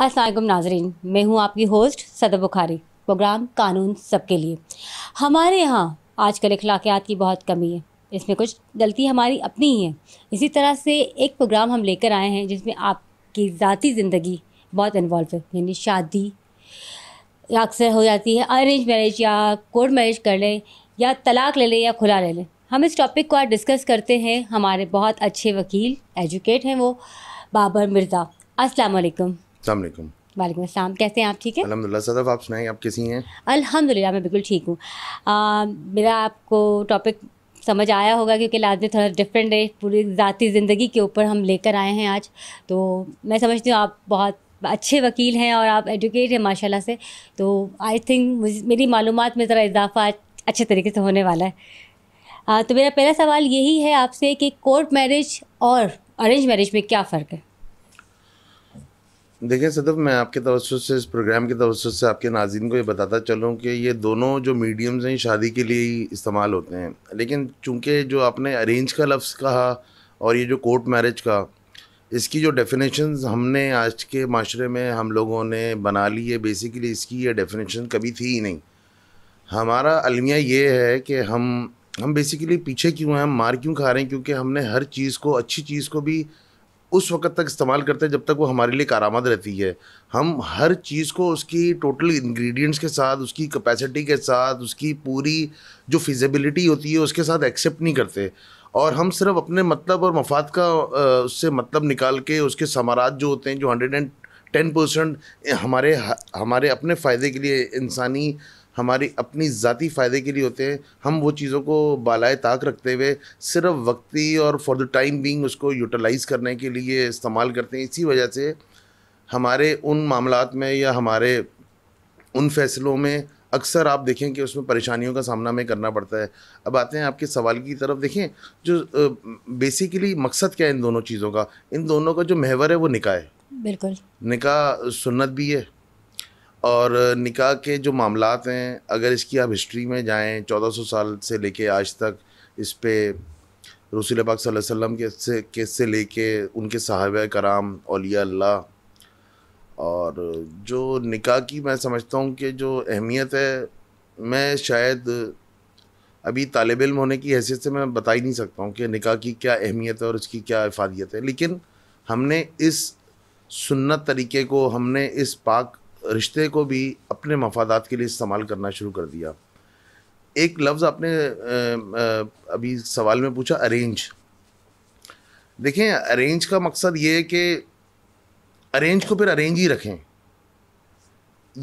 असलम नाजरीन मैं हूँ आपकी होस्ट सदर बुखारी प्रोग्राम कानून सबके लिए हमारे यहाँ आजकल अखलाकियात की बहुत कमी है इसमें कुछ गलती हमारी अपनी ही है इसी तरह से एक प्रोग्राम हम लेकर आए हैं जिसमें आपकी ज़ाती ज़िंदगी बहुत इन्वॉल्व है यानी शादी अक्सर हो जाती है अरेंज मैरिज या कोर्ट मैरिज कर लें या तलाक ले लें या खुला ले लें हम इस टॉपिक को आज डिस्कस करते हैं हमारे बहुत अच्छे वकील एजुकेट हैं वो बाबर मिर्ज़ा असलकम अलैक्म वालेकुम अस्सलाम कैसे हैं आप ठीक है अलहमदिल्ला सदफ आप सुनाएं आप कैसी हैं अल्हम्दुलिल्लाह मैं बिल्कुल ठीक हूँ मेरा आपको टॉपिक समझ आया होगा क्योंकि लाजमी थोड़ा डिफरेंट है पूरी ज़ाती ज़िंदगी के ऊपर हम लेकर आए हैं आज तो मैं समझती हूँ आप बहुत अच्छे वकील हैं और आप एजुकेट हैं माशाल्लाह से तो आई थिंक मेरी मालूम में ज़रा इजाफा अच्छे तरीके से होने वाला है आ, तो मेरा पहला सवाल यही है आपसे कि कोर्ट मैरिज और अरेंज मैरिज में क्या फ़र्क है देखिए सदर मैं आपके तवसत से इस प्रोग्राम के तवसत से आपके नाजिन को ये बताता चलूँ कि ये दोनों जो मीडियम्स हैं शादी के लिए ही इस्तेमाल होते हैं लेकिन चूँकि जो आपने अरेंज का लफ्ज़ कहा और ये जो कोर्ट मैरिज का इसकी जो डेफिनेशन हमने आज के माशरे में हम लोगों ने बना ली है बेसिकली इसकी ये डेफिनेशन कभी थी ही नहीं हमारा अलमिया ये है कि हम हम बेसिकली पीछे क्यों हैं हम मार क्यों खा रहे हैं क्योंकि हमने हर चीज़ को अच्छी चीज़ को भी उस वक्त तक इस्तेमाल करते हैं जब तक वो हमारे लिए कारामद रहती है हम हर चीज़ को उसकी टोटल इंग्रेडिएंट्स के साथ उसकी कैपेसिटी के साथ उसकी पूरी जो फिजिबिलिटी होती है उसके साथ एक्सेप्ट नहीं करते और हम सिर्फ अपने मतलब और मफाद का उससे मतलब निकाल के उसके समारात जो होते हैं जो हंड्रेड एंड टेन परसेंट हमारे हमारे अपने फ़ायदे के लिए इंसानी हमारी अपनी ज़ाती फ़ायदे के लिए होते हैं हम वो चीज़ों को बालाए ताक रखते हुए सिर्फ वक्ती और फॉर द टाइम बींग उसको यूटिलाइज़ करने के लिए इस्तेमाल करते हैं इसी वजह से हमारे उन मामला में या हमारे उन फैसलों में अक्सर आप देखें कि उसमें परेशानियों का सामना हमें करना पड़ता है अब आते हैं आपके सवाल की तरफ देखें जो बेसिकली मकसद क्या है इन दोनों चीज़ों का इन दोनों का जो महवर है वो निकाह है बिल्कुल निकाह सुन्नत भी है और निकाह के जो मामला हैं अगर इसकी आप हिस्ट्री में जाएँ चौदह सौ साल से लेके आज तक इस पर रसूल पाक वसल्लम के से केस से लेके उनके साहब कराम अलिया अल्लाह और जो निकाह की मैं समझता हूँ कि जो अहमियत है मैं शायद अभी तालब इम होने की हैसियत से मैं बता ही नहीं सकता हूँ कि निकाह की क्या अहमियत है और इसकी क्या अफादियत है लेकिन हमने इस सुन्नत तरीके को हमने इस पाक रिश्ते को भी अपने मफादात के लिए इस्तेमाल करना शुरू कर दिया एक लफ्ज़ आपने अभी सवाल में पूछा अरेंज देखें अरेंज का मकसद ये है कि अरेंज को फिर अरेंज ही रखें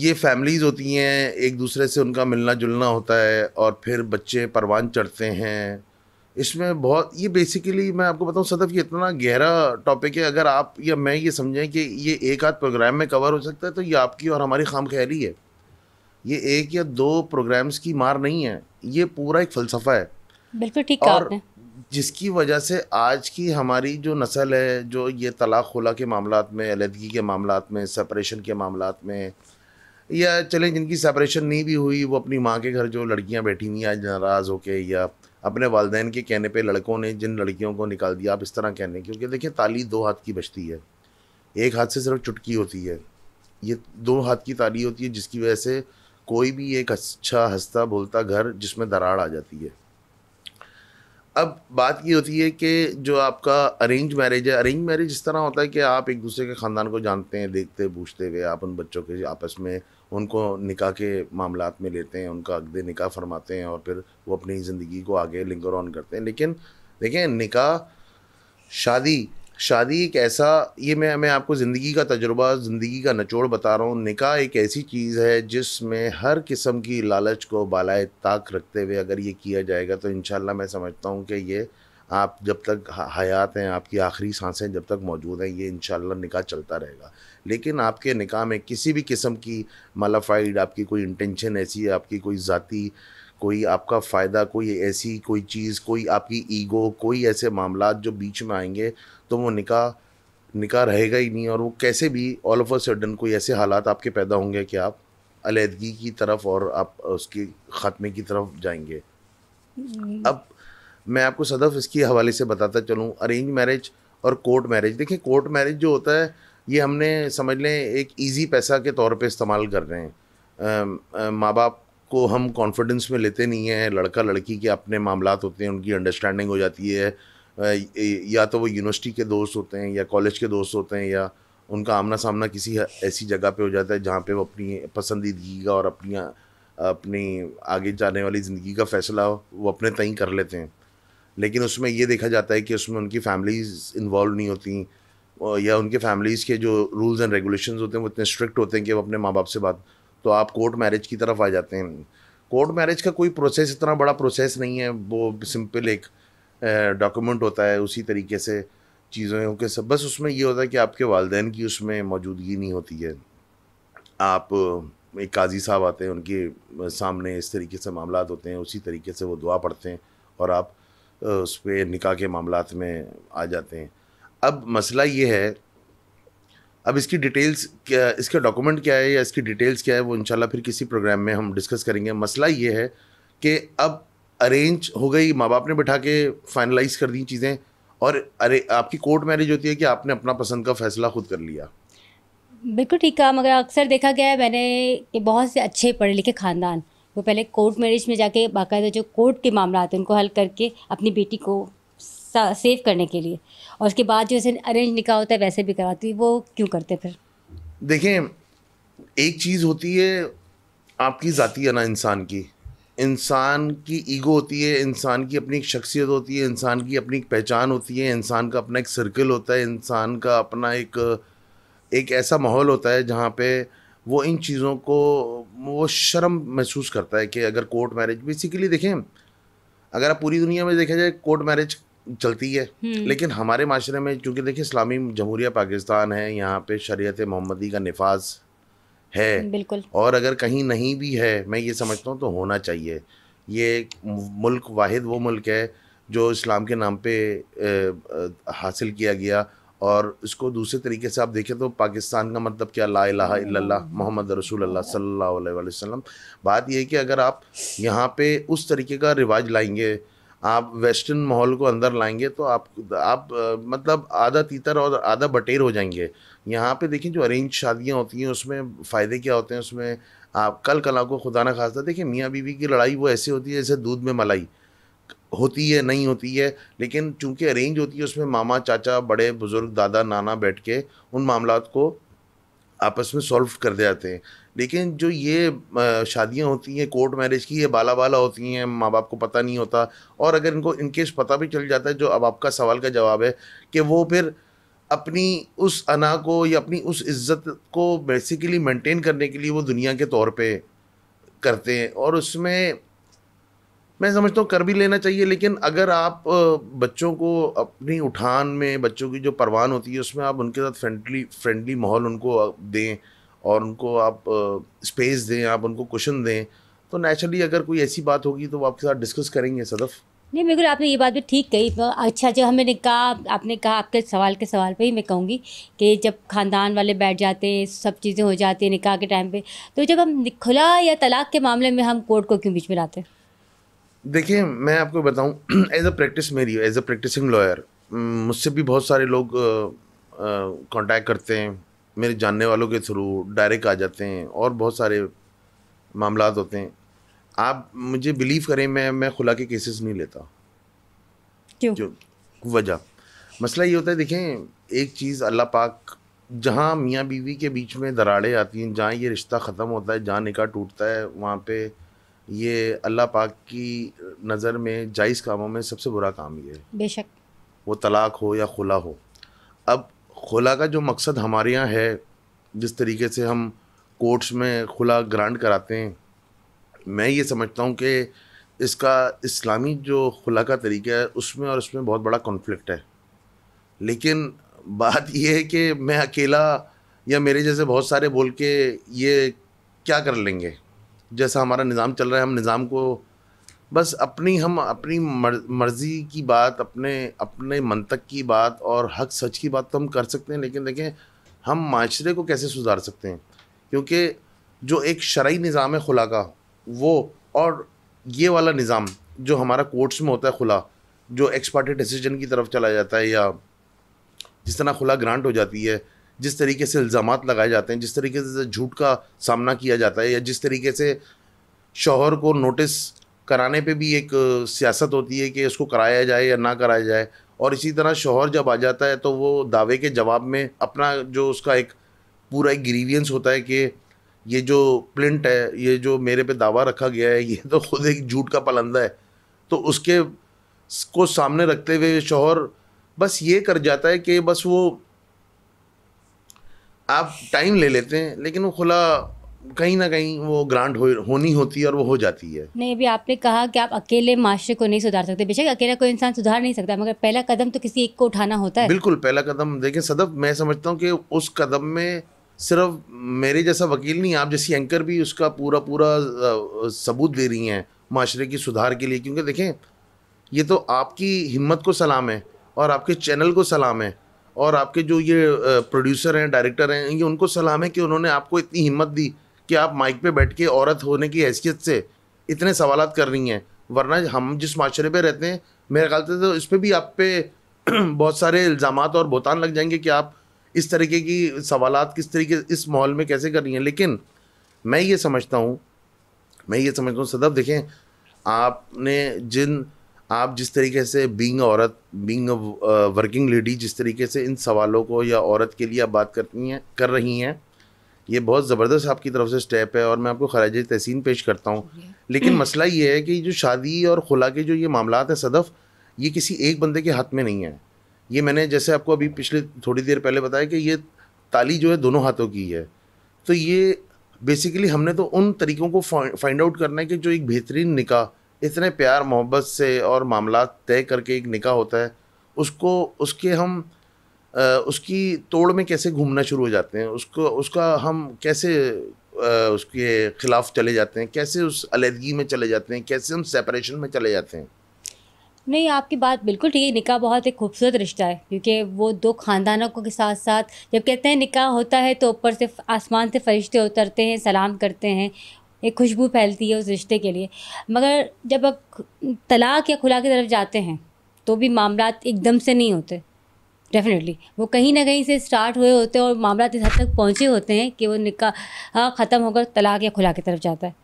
ये फैमिलीज़ होती हैं एक दूसरे से उनका मिलना जुलना होता है और फिर बच्चे परवान चढ़ते हैं इसमें बहुत ये बेसिकली मैं आपको बताऊं सदफ ये इतना गहरा टॉपिक है अगर आप या मैं ये समझें कि ये एक आध प्रोग्राम में कवर हो सकता है तो ये आपकी और हमारी खाम ख्याली है ये एक या दो प्रोग्राम्स की मार नहीं है ये पूरा एक फ़लसफ़ा है बिल्कुल ठीक और जिसकी वजह से आज की हमारी जो नस्ल है जो ये तलाक खुला के मामला में अलीदगी के मामला में सेपरेशन के मामला में या चलें जिनकी सेपरेशन नहीं भी हुई वो अपनी माँ के घर जो लड़कियाँ बैठी हुई आज नाराज़ होके या अपने वालदे के कहने पे लड़कों ने जिन लड़कियों को निकाल दिया आप इस तरह कहने क्योंकि देखिए ताली दो हाथ की बचती है एक हाथ से सिर्फ चुटकी होती है ये दो हाथ की ताली होती है जिसकी वजह से कोई भी एक अच्छा हंसता बोलता घर जिसमें दरार आ जाती है अब बात ये होती है कि जो आपका अरेंज मैरिज है अरेंज मैरिज इस तरह होता है कि आप एक दूसरे के ख़ानदान को जानते हैं देखते पूछते हुए आप उन बच्चों के आपस में उनको निकाह के मामला में लेते हैं उनका अगदे निकाह फरमाते हैं और फिर वो अपनी ज़िंदगी को आगे लिंगर ऑन करते हैं लेकिन देखें निकाह शादी शादी एक ऐसा ये मैं मैं आपको ज़िंदगी का तजुर्बा ज़िंदगी का नचोड़ बता रहा हूँ निकाह एक ऐसी चीज़ है जिसमें हर किस्म की लालच को बालाए ताक रखते हुए अगर ये किया जाएगा तो इन मैं समझता हूँ कि ये आप जब तक हयात हैं आपकी आखिरी सांसें जब तक मौजूद हैं ये इन निकाह चलता रहेगा लेकिन आपके निकाह में किसी भी किस्म की मलाफाइड आपकी कोई इंटेंशन ऐसी है आपकी कोई ज़ाती कोई आपका फ़ायदा कोई ऐसी कोई चीज़ कोई आपकी ईगो कोई ऐसे मामला जो बीच में आएंगे तो वो निकाह निकाह रहेगा ही नहीं और वो कैसे भी ऑल ऑफ अ सडन कोई ऐसे हालात आपके पैदा होंगे कि आप आपदगी की तरफ और आप उसके ख़ात्मे की तरफ जाएंगे हम्म। अब मैं आपको सदफ इसके हवाले से बताता चलूँ अरेंज मैरिज और कोर्ट मैरिज देखिए कोर्ट मैरिज जो होता है ये हमने समझ लें एक ईजी पैसा के तौर पे इस्तेमाल कर रहे हैं माँ बाप को हम कॉन्फिडेंस में लेते नहीं हैं लड़का लड़की के अपने मामला होते हैं उनकी अंडरस्टैंडिंग हो जाती है या तो वो यूनिवर्सिटी के दोस्त होते हैं या कॉलेज के दोस्त होते हैं या उनका आमना सामना किसी ऐसी जगह पे हो जाता है जहाँ पे वो अपनी पसंदीदगी का और अपनी अपनी आगे जाने वाली ज़िंदगी का फैसला वो अपने तय कर लेते हैं लेकिन उसमें ये देखा जाता है कि उसमें उनकी फैमिलीज़ इन्वॉल्व नहीं होती या उनके फैमिलीज़ के जो रूल्स एंड रेगुलेशन होते हैं वो इतने स्ट्रिक्ट होते हैं कि वो अपने माँ बाप से बात तो आप कोर्ट मैरिज की तरफ आ जाते हैं कोर्ट मैरिज का कोई प्रोसेस इतना बड़ा प्रोसेस नहीं है वो सिंपल एक डॉक्यूमेंट होता है उसी तरीके से चीज़ों के सब बस उसमें ये होता है कि आपके वालदेन की उसमें मौजूदगी नहीं होती है आप एक काजी साहब आते हैं उनके सामने इस तरीके से मामला होते हैं उसी तरीके से वो दुआ पढ़ते हैं और आप उस पर निका के मामला में आ जाते हैं अब मसला ये है अब इसकी डिटेल्स क्या इसका डॉक्यूमेंट क्या है या इसकी डिटेल्स क्या है वो इंशाल्लाह फिर किसी प्रोग्राम में हम डिस्कस करेंगे मसला ये है कि अब अरेंज हो गई माँ बाप ने बैठा के फाइनलाइज कर दी चीज़ें और अरे आपकी कोर्ट मैरिज होती है कि आपने अपना पसंद का फैसला खुद कर लिया बिल्कुल ठीक कहा मगर अक्सर देखा गया है मैंने कि बहुत से अच्छे पढ़े लिखे ख़ानदान वो पहले कोर्ट मैरिज में जाके बाकायदा जो कोर्ट के मामला आते हैं उनको हल करके अपनी बेटी को सेव करने के लिए और उसके बाद जो ऐसे अरेंज निकाह होता है वैसे भी कराती वो क्यों करते फिर देखें एक चीज़ होती है आपकी ज़ाती है ना इंसान की इंसान की ईगो होती है इंसान की अपनी एक शख्सियत होती है इंसान की अपनी एक पहचान होती है इंसान का अपना एक सर्कल होता है इंसान का अपना एक एक ऐसा माहौल होता है जहाँ पे वो इन चीज़ों को वो शर्म महसूस करता है कि अगर कोर्ट मैरिज बेसिकली देखें अगर आप पूरी दुनिया में देखा जाए कोर्ट मैरिज चलती है हम्म। लेकिन हमारे माशरे में चूँकि देखिए इस्लामी जमहूरिया पाकिस्तान है यहाँ पे शरीत मोहम्मदी का नफाज है बिल्कुल और अगर कहीं नहीं भी है मैं ये समझता हूँ तो होना चाहिए ये मुल्क वाहिद वो मुल्क है जो इस्लाम के नाम पे ए, हासिल किया गया और इसको दूसरे तरीके से आप देखें तो पाकिस्तान का मतलब क्या ला इला मोहम्मद रसूल अलैहि वसल्लम बात यह कि अगर आप यहाँ पे उस तरीके का रिवाज लाएंगे आप वेस्टर्न माहौल को अंदर लाएंगे तो आप आप मतलब आधा तीतर और आधा बटेर हो जाएंगे यहाँ पे देखिए जो अरेंज शादियाँ होती हैं उसमें फ़ायदे क्या होते हैं उसमें आप कल कला को खुदा ना खासा देखिए मियाँ बीवी की लड़ाई वो ऐसे होती है जैसे दूध में मलाई होती है नहीं होती है लेकिन चूंकि अरेंज होती है उसमें मामा चाचा बड़े बुज़ुर्ग दादा नाना बैठ के उन मामला को आपस में सॉल्व कर जाते हैं लेकिन जो ये शादियाँ होती हैं कोर्ट मैरिज की ये बाला बाला होती हैं माँ बाप को पता नहीं होता और अगर इनको इनकेस पता भी चल जाता है जो अब आपका सवाल का जवाब है कि वो फिर अपनी उस अना को या अपनी उस इज्जत को बेसिकली मेंटेन करने के लिए वो दुनिया के तौर पे करते हैं और उसमें मैं समझता हूँ कर भी लेना चाहिए लेकिन अगर आप बच्चों को अपनी उठान में बच्चों की जो परवान होती है उसमें आप उनके साथ फ्रेंडली फ्रेंडली माहौल उनको दें और उनको आप स्पेस दें आप उनको क्वेश्चन दें तो नेचुरली अगर कोई ऐसी बात होगी तो वो आपके साथ डिस्कस करेंगे सदफ़ नहीं बिल्कुल आपने ये बात भी ठीक कही अच्छा जो हमने कहा आपने कहा आपके सवाल के सवाल पे ही मैं कहूँगी कि जब ख़ानदान वाले बैठ जाते हैं सब चीज़ें हो जाती हैं निकाह के टाइम पे तो जब हम खुला या तलाक के मामले में हम कोर्ट को क्यों बीच में लाते हैं देखिए मैं आपको बताऊँ एज अ प्रैक्टिस मेरी एज अ प्रैक्टिसिंग लॉयर मुझसे भी बहुत सारे लोग कॉन्टैक्ट करते हैं मेरे जानने वालों के थ्रू डायरेक्ट आ जाते हैं और बहुत सारे मामला होते हैं आप मुझे बिलीव करें मैं मैं खुला के केसेस नहीं लेता क्यों जो वजह मसला ये होता है देखें एक चीज़ अल्लाह पाक जहाँ मियाँ बीवी के बीच में दराड़ें आती हैं जहाँ ये रिश्ता ख़त्म होता है जहाँ निकाह टूटता है वहाँ पे ये अल्लाह पाक की नज़र में जायज़ कामों में सबसे बुरा काम ये है बेशक वो तलाक हो या खुला हो अब खुला का जो मकसद हमारे यहाँ है जिस तरीके से हम कोर्ट्स में खुला ग्रांट कराते हैं मैं ये समझता हूँ कि इसका इस्लामी जो खुला का तरीका है उसमें और इसमें बहुत बड़ा कॉन्फ्लिक्ट है लेकिन बात यह है कि मैं अकेला या मेरे जैसे बहुत सारे बोल के ये क्या कर लेंगे जैसा हमारा निज़ाम चल रहा है हम निज़ाम को बस अपनी हम अपनी मर, मर्जी की बात अपने अपने मंतक की बात और हक सच की बात तो हम कर सकते हैं लेकिन देखें हम माशरे को कैसे सुधार सकते हैं क्योंकि जो एक शर्य निज़ाम है खुला का वो और ये वाला निज़ाम जो हमारा कोर्ट्स में होता है खुला जो एक्सपर्ट डिसीजन की तरफ चला जाता है या जिस तरह खुला ग्रांट हो जाती है जिस तरीके से इल्ज़ाम लगाए जाते हैं जिस तरीके से झूठ का सामना किया जाता है या जिस तरीके से शोहर को नोटिस कराने पे भी एक सियासत होती है कि इसको कराया जाए या ना कराया जाए और इसी तरह शोहर जब आ जाता है तो वो दावे के जवाब में अपना जो उसका एक पूरा एक ग्रीवियंस होता है कि ये जो प्रिंट है ये जो मेरे पे दावा रखा गया है ये तो खुद एक झूठ का पलंदा है तो उसके को सामने रखते हुए शोहर बस ये कर जाता है कि बस वो आप टाइम ले लेते हैं लेकिन वो खुला कहीं ना कहीं वो ग्रांट हो, होनी होती है और वो हो जाती है नहीं अभी आपने कहा कि आप अकेले माशरे को नहीं सुधार सकते बेशक अकेला कोई इंसान सुधार नहीं सकता मगर पहला कदम तो किसी एक को उठाना होता है बिल्कुल पहला कदम देखिए सदब मैं समझता हूँ कि उस कदम में सिर्फ मेरे जैसा वकील नहीं आप जैसी एंकर भी उसका पूरा पूरा सबूत दे रही हैं माशरे की सुधार के लिए क्योंकि देखें ये तो आपकी हिम्मत को सलाम है और आपके चैनल को सलाम है और आपके जो ये प्रोड्यूसर हैं डायरेक्टर हैं ये उनको सलाम है कि उन्होंने आपको इतनी हिम्मत दी कि आप माइक पे बैठ के औरत होने की हैसियत से इतने सवाल कर रही हैं वरना हम जिस माशरे पे रहते हैं मेरे ख्याल से तो इस पर भी आप पे बहुत सारे इल्ज़ाम और बोतान लग जाएंगे कि आप इस तरीके की सवाल किस तरीके इस माहौल में कैसे कर रही हैं लेकिन मैं ये समझता हूँ मैं ये समझता हूँ सदब देखें आपने जिन आप जिस तरीके से बींग औरत बींग वर्किंग लेडी जिस तरीके से इन सवालों को या औरत के लिए आप बात करती हैं कर रही हैं ये बहुत ज़बरदस्त आपकी तरफ से स्टेप है और मैं आपको खराज तहसीन पेश करता हूँ लेकिन मसला ये है कि जो शादी और खुला के जो ये मामला हैं सदफ़ ये किसी एक बंदे के हाथ में नहीं है ये मैंने जैसे आपको अभी पिछले थोड़ी देर पहले बताया कि ये ताली जो है दोनों हाथों की है तो ये बेसिकली हमने तो उन तरीक़ों को फाइंड आउट करना है कि जो एक बेहतरीन निकाह इतने प्यार मोहब्बत से और मामला तय करके एक निकाह होता है उसको उसके हम उसकी तोड़ में कैसे घूमना शुरू हो जाते हैं उसको उसका हम कैसे उसके खिलाफ चले जाते हैं कैसे उस अलीदगी में चले जाते हैं कैसे हम सेपरेशन में चले जाते हैं नहीं आपकी बात बिल्कुल ठीक है निकाह बहुत एक खूबसूरत रिश्ता है क्योंकि वो दो ख़ानदानों के साथ साथ जब कहते हैं निकाह होता है तो ऊपर से आसमान से फरिश्ते उतरते हैं सलाम करते हैं एक खुशबू फैलती है उस रिश्ते के लिए मगर जब आप तलाक या खुला की तरफ जाते हैं तो भी मामला एकदम से नहीं होते डेफिनेटली वो कहीं ना कहीं से स्टार्ट हुए होते हैं और मामला इस हद तक पहुँचे होते हैं कि वो निका हाँ, ख़त्म होकर तलाक या खुला की तरफ जाता है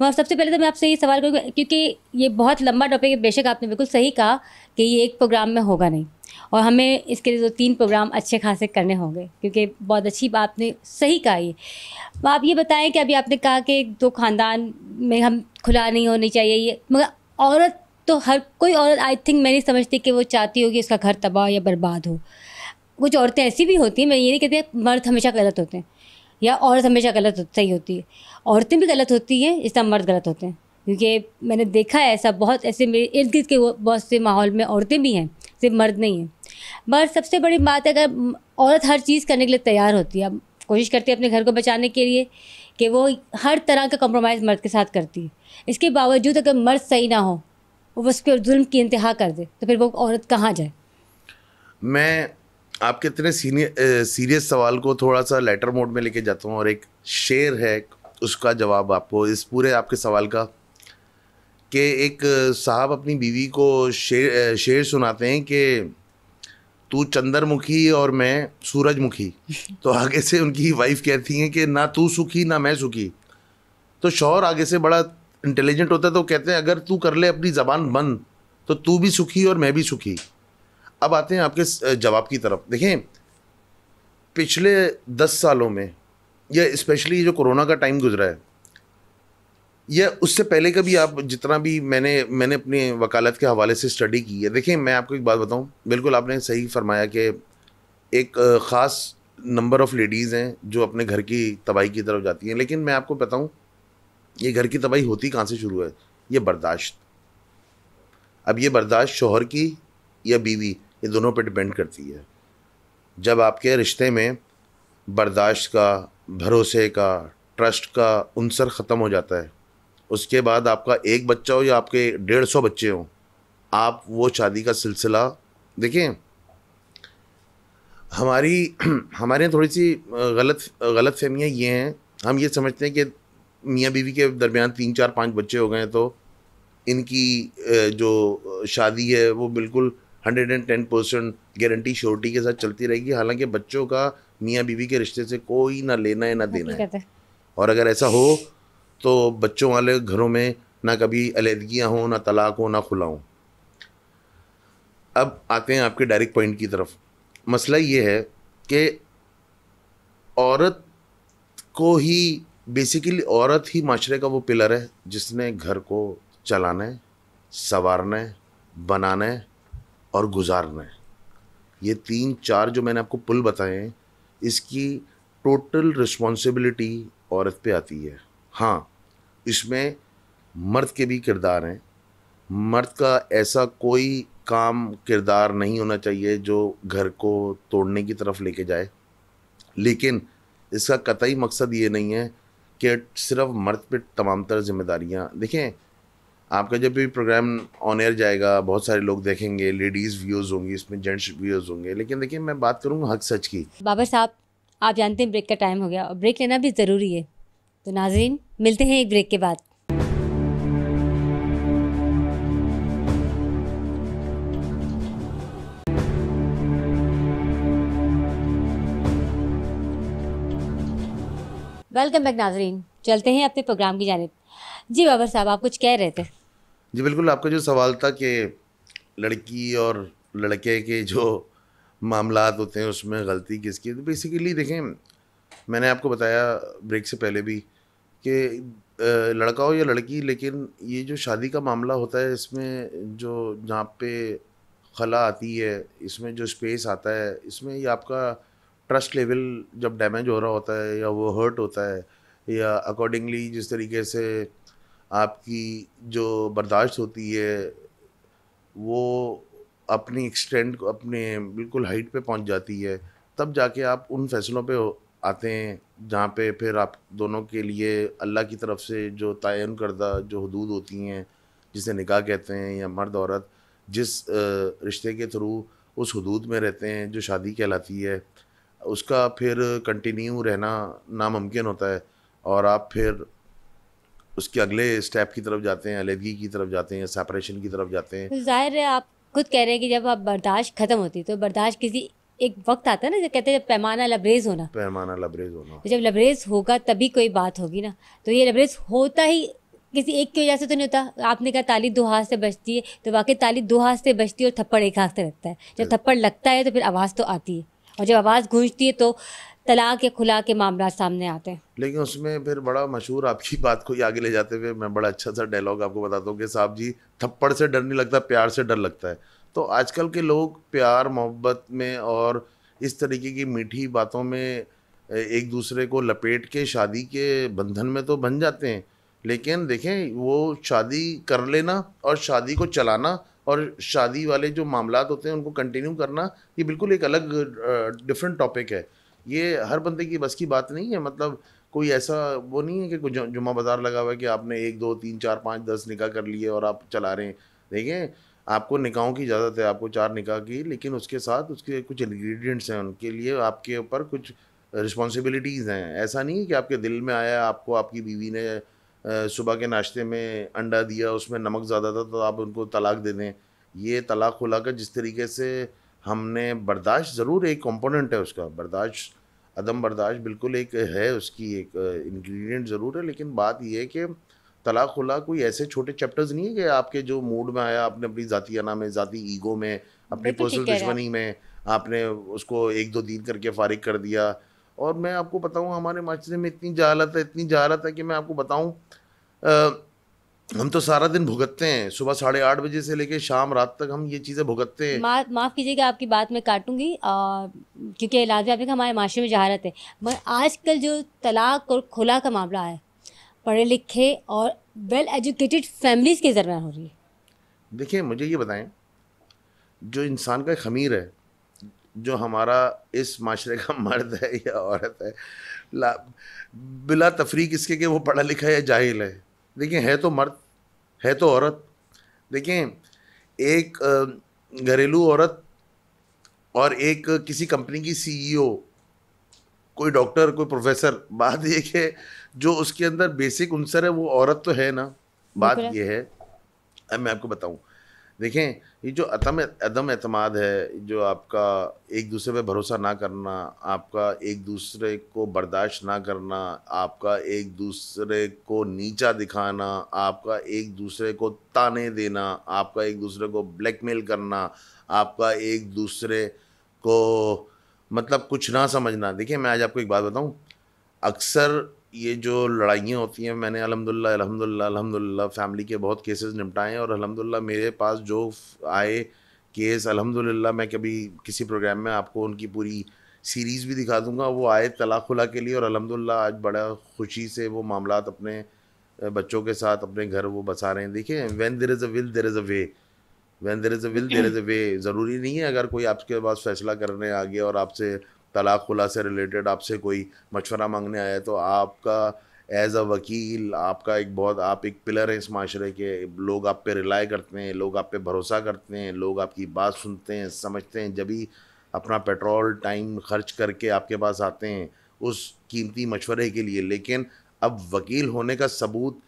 मैं सबसे पहले तो मैं आपसे ये सवाल करूँगा क्योंकि ये बहुत लंबा टॉपिक है बेशक आपने बिल्कुल सही कहा कि ये एक प्रोग्राम में होगा नहीं और हमें इसके लिए दो तीन प्रोग्राम अच्छे खासे करने होंगे क्योंकि बहुत अच्छी बात आपने सही कहा ये आप ये बताएं कि अभी आपने कहा कि दो खानदान में हम खुला नहीं होनी चाहिए ये मगर औरत तो हर कोई औरत आई थिंक मैं नहीं समझती कि वो चाहती होगी उसका घर तबाह या बर्बाद हो कुछ औरतें ऐसी भी होती हैं मैं ये नहीं कहती मर्द हमेशा गलत होते हैं या औरत हमेशा गलत सही होती है औरतें भी गलत होती हैं इस तरह मर्द गलत होते हैं क्योंकि मैंने देखा है ऐसा बहुत ऐसे मेरे इर्द गिर्द के बहुत से माहौल में औरतें भी हैं सिर्फ मर्द नहीं हैं मगर सबसे बड़ी बात है अगर औरत हर चीज़ करने के लिए तैयार होती है कोशिश करती है अपने घर को बचाने के लिए कि वो हर तरह का कम्प्रोमाइज़ मर्द के साथ करती है इसके बावजूद अगर मर्द सही ना हो वो उस पर जुल्म की इंतहा कर दे तो फिर वो औरत कहाँ जाए मैं आपके इतने सीरियस सवाल को थोड़ा सा लेटर मोड में लेके जाता हूँ और एक शेर है उसका जवाब आपको इस पूरे आपके सवाल का कि एक साहब अपनी बीवी को शेर शेर सुनाते हैं कि तू चंद्रमुखी और मैं सूरजमुखी तो आगे से उनकी वाइफ कहती हैं कि ना तू सुखी ना मैं सुखी तो शौहर आगे से बड़ा इंटेलिजेंट होता है तो कहते हैं अगर तू कर ले अपनी ज़बान बंद तो तू भी सुखी और मैं भी सुखी अब आते हैं आपके जवाब की तरफ देखें पिछले दस सालों में या स्पेशली जो कोरोना का टाइम गुजरा है या उससे पहले का भी आप जितना भी मैंने मैंने अपने वकालत के हवाले से स्टडी की है देखिए मैं आपको एक बात बताऊं बिल्कुल आपने सही फरमाया कि एक ख़ास नंबर ऑफ़ लेडीज़ हैं जो अपने घर की तबाही की तरफ जाती हैं लेकिन मैं आपको बताऊं ये घर की तबाही होती कहाँ से शुरू है ये बर्दाश्त अब ये बर्दाश्त शोहर की या बीवी ये दोनों पे डिपेंड करती है जब आपके रिश्ते में बर्दाश्त का भरोसे का ट्रस्ट का उनसर ख़त्म हो जाता है उसके बाद आपका एक बच्चा हो या आपके डेढ़ सौ बच्चे हों आप वो शादी का सिलसिला देखें हमारी हमारे थोड़ी सी गलत गलत फहमियाँ ये हैं हम ये समझते हैं कि मियाँ बीवी के दरमियान तीन चार पाँच बच्चे हो गए तो इनकी जो शादी है वो बिल्कुल hundred and ten percent guarantee surety के साथ चलती रहेगी हालांकि बच्चों का मियाँ बीवी के रिश्ते से कोई ना लेना है ना देना है।, है और अगर ऐसा हो तो बच्चों वाले घरों में ना कभी अलीहदगियाँ हों ना तलाक हो ना खुला हो अब आते हैं आपके डायरेक्ट पॉइंट की तरफ मसला ये है कि औरत को ही बेसिकली औरत ही माशरे का वो पिलर है जिसने घर को चलाना संवारने संवारना और गुजारना है ये तीन चार जो मैंने आपको पुल बताए हैं इसकी टोटल रिस्पॉन्सिबिलिटी औरत पे आती है हाँ इसमें मर्द के भी किरदार हैं मर्द का ऐसा कोई काम किरदार नहीं होना चाहिए जो घर को तोड़ने की तरफ लेके जाए लेकिन इसका कतई मकसद ये नहीं है कि सिर्फ मर्द पे तमाम तर जिम्मेदारियाँ देखें आपका जब भी प्रोग्राम ऑन एयर जाएगा बहुत सारे लोग देखेंगे लेडीज़ व्यूज़ होंगी इसमें जेंट्स व्यूज़ होंगे लेकिन देखिए मैं बात करूँगा हक सच की बाबा साहब आप जानते हैं ब्रेक का टाइम हो गया और ब्रेक लेना भी ज़रूरी है तो नाजरीन मिलते हैं एक ब्रेक के बाद वेलकम बैक नाजरीन चलते हैं अपने प्रोग्राम की जानब जी बाबर साहब आप कुछ कह रहे थे जी बिल्कुल आपका जो सवाल था कि लड़की और लड़के के जो मामला होते हैं उसमें गलती किसकी तो बेसिकली देखें मैंने आपको बताया ब्रेक से पहले भी कि लड़का हो या लड़की लेकिन ये जो शादी का मामला होता है इसमें जो जहाँ पे खला आती है इसमें जो स्पेस आता है इसमें ये आपका ट्रस्ट लेवल जब डैमेज हो रहा होता है या वो हर्ट होता है या अकॉर्डिंगली जिस तरीके से आपकी जो बर्दाश्त होती है वो अपनी एक्सटेंड अपने बिल्कुल हाइट पे पहुंच जाती है तब जाके आप उन फैसलों पे आते हैं जहाँ पे फिर आप दोनों के लिए अल्लाह की तरफ से जो तयन करदा जो हदूद होती हैं जिसे निकाह कहते हैं या मर्द औरत जिस रिश्ते के थ्रू उस हदूद में रहते हैं जो शादी कहलाती है उसका फिर कंटिन्यू रहना नामुमकिन होता है और आप फिर उसके अगले स्टेप की तरफ जाते हैं अलीदगी की तरफ जाते हैं सेपरेशन की तरफ जाते हैं तो जाहिर है आप खुद कह रहे हैं कि जब आप बर्दाश्त ख़त्म होती तो बर्दाश्त किसी एक वक्त आता है ना जो कहते हैं पैमाना लबरेज होना पैमाना लबरेज होना तो जब लबरेज होगा तभी कोई बात होगी ना तो ये लबरेज होता ही किसी एक की वजह से तो नहीं होता आपने कहा ताली दो हाथ से बचती है तो वाकई ताली दो हाथ से बचती है और थप्पड़ एक हाथ से लगता है जब थप्पड़ लगता है तो फिर आवाज़ तो आती है और जब आवाज़ गूंजती है तो तलाक या खुला के मामला सामने आते हैं लेकिन उसमें फिर बड़ा मशहूर आपकी बात को आगे ले जाते हुए मैं बड़ा अच्छा सा डायलॉग आपको बताता हूँ कि साहब जी थप्पड़ से डर नहीं लगता प्यार से डर लगता है तो आजकल के लोग प्यार मोहब्बत में और इस तरीके की मीठी बातों में एक दूसरे को लपेट के शादी के बंधन में तो बन जाते हैं लेकिन देखें वो शादी कर लेना और शादी को चलाना और शादी वाले जो मामला होते हैं उनको कंटिन्यू करना ये बिल्कुल एक अलग डिफरेंट टॉपिक है ये हर बंदे की बस की बात नहीं है मतलब कोई ऐसा वो नहीं है कि जुम्मा बाज़ार लगा हुआ है कि आपने एक दो तीन चार पाँच दस निकाह कर लिए और आप चला रहे हैं देखें आपको निकाहों की इजाज़त है आपको चार निकाह की लेकिन उसके साथ उसके कुछ इन्ग्रीडियंट्स हैं उनके लिए आपके ऊपर कुछ रिस्पॉन्सिबिलिटीज़ हैं ऐसा नहीं है कि आपके दिल में आया आपको आपकी बीवी ने सुबह के नाश्ते में अंडा दिया उसमें नमक ज़्यादा था तो आप उनको तलाक दे दें ये तलाक खुला का जिस तरीके से हमने बर्दाश्त ज़रूर एक कंपोनेंट है उसका बर्दाश्त अदम बर्दाश्त बिल्कुल एक है उसकी एक इंग्रेडिएंट ज़रूर है लेकिन बात यह है कि तलाक खुला कोई ऐसे छोटे चैप्टर्स नहीं है कि आपके जो मूड में आया आपने अपनी ज़ाती अना में ज़ाती ईगो में अपनी पर्सनल दुश्मनी में आपने उसको एक दो दिन करके फारिग कर दिया और मैं आपको बताऊँ हमारे माशरे में इतनी जहालत है इतनी जहालत है कि मैं आपको बताऊँ हम तो सारा दिन भुगतते हैं सुबह साढ़े आठ बजे से लेके शाम रात तक हम ये चीज़ें भुगतते हैं मा, माफ़ कीजिएगा आपकी बात मैं काटूंगी क्योंकि लाजमी आपने हमारे माशरे में जहारत है मगर आजकल जो तलाक और खुला का मामला है पढ़े लिखे और वेल एजुकेटेड फैमिलीज़ के दरमियान हो रही है देखिए मुझे ये बताएं जो इंसान का खमीर है जो हमारा इस माशरे का मर्द है या औरत है ला बिला तफरीक इसके कि वो पढ़ा लिखा है या जाहिल है देखिए है तो मर्द है तो औरत देखिए एक घरेलू औरत और एक किसी कंपनी की सीईओ e कोई डॉक्टर कोई प्रोफेसर बात ये कि जो उसके अंदर बेसिक उनसर है वो औरत तो है ना बात ये है अब मैं आपको बताऊं देखें ये जो अतम अदम अतमाद है जो आपका एक दूसरे पे भरोसा ना करना आपका एक दूसरे को बर्दाश्त ना करना आपका एक दूसरे को नीचा दिखाना आपका एक दूसरे को ताने देना आपका एक दूसरे को ब्लैकमेल करना आपका एक दूसरे को मतलब कुछ ना समझना देखिए मैं आज आपको एक बात बताऊं अक्सर ये जो लड़ाइयाँ होती हैं मैंने अलहमदिल्ला अलहमदिल्ला अलहमदिल्ला फैमिली के बहुत केसेस निपटाए हैं और अलहमदिल्ला मेरे पास जो आए केस अलहमदिल्ला मैं कभी किसी प्रोग्राम में आपको उनकी पूरी सीरीज़ भी दिखा दूंगा वो आए तलाखुला के लिए और अलहमदिल्ला आज बड़ा खुशी से वो मामला अपने बच्चों के साथ अपने घर वो बसा रहे हैं देखिए when there is a will there is a way when there is a will there is a way ज़रूरी नहीं है अगर कोई आपके पास फैसला करने आ गया और आपसे तलाक खुला से रिलेटेड आपसे कोई मशवरा मांगने आया तो आपका एज अ वकील आपका एक बहुत आप एक पिलर हैं इस माशरे के लोग आप पे रिलाय करते हैं लोग आप पे भरोसा करते हैं लोग आपकी बात सुनते हैं समझते हैं जब भी अपना पेट्रोल टाइम खर्च करके आपके पास आते हैं उस कीमती मशवरे के लिए लेकिन अब वकील होने का सबूत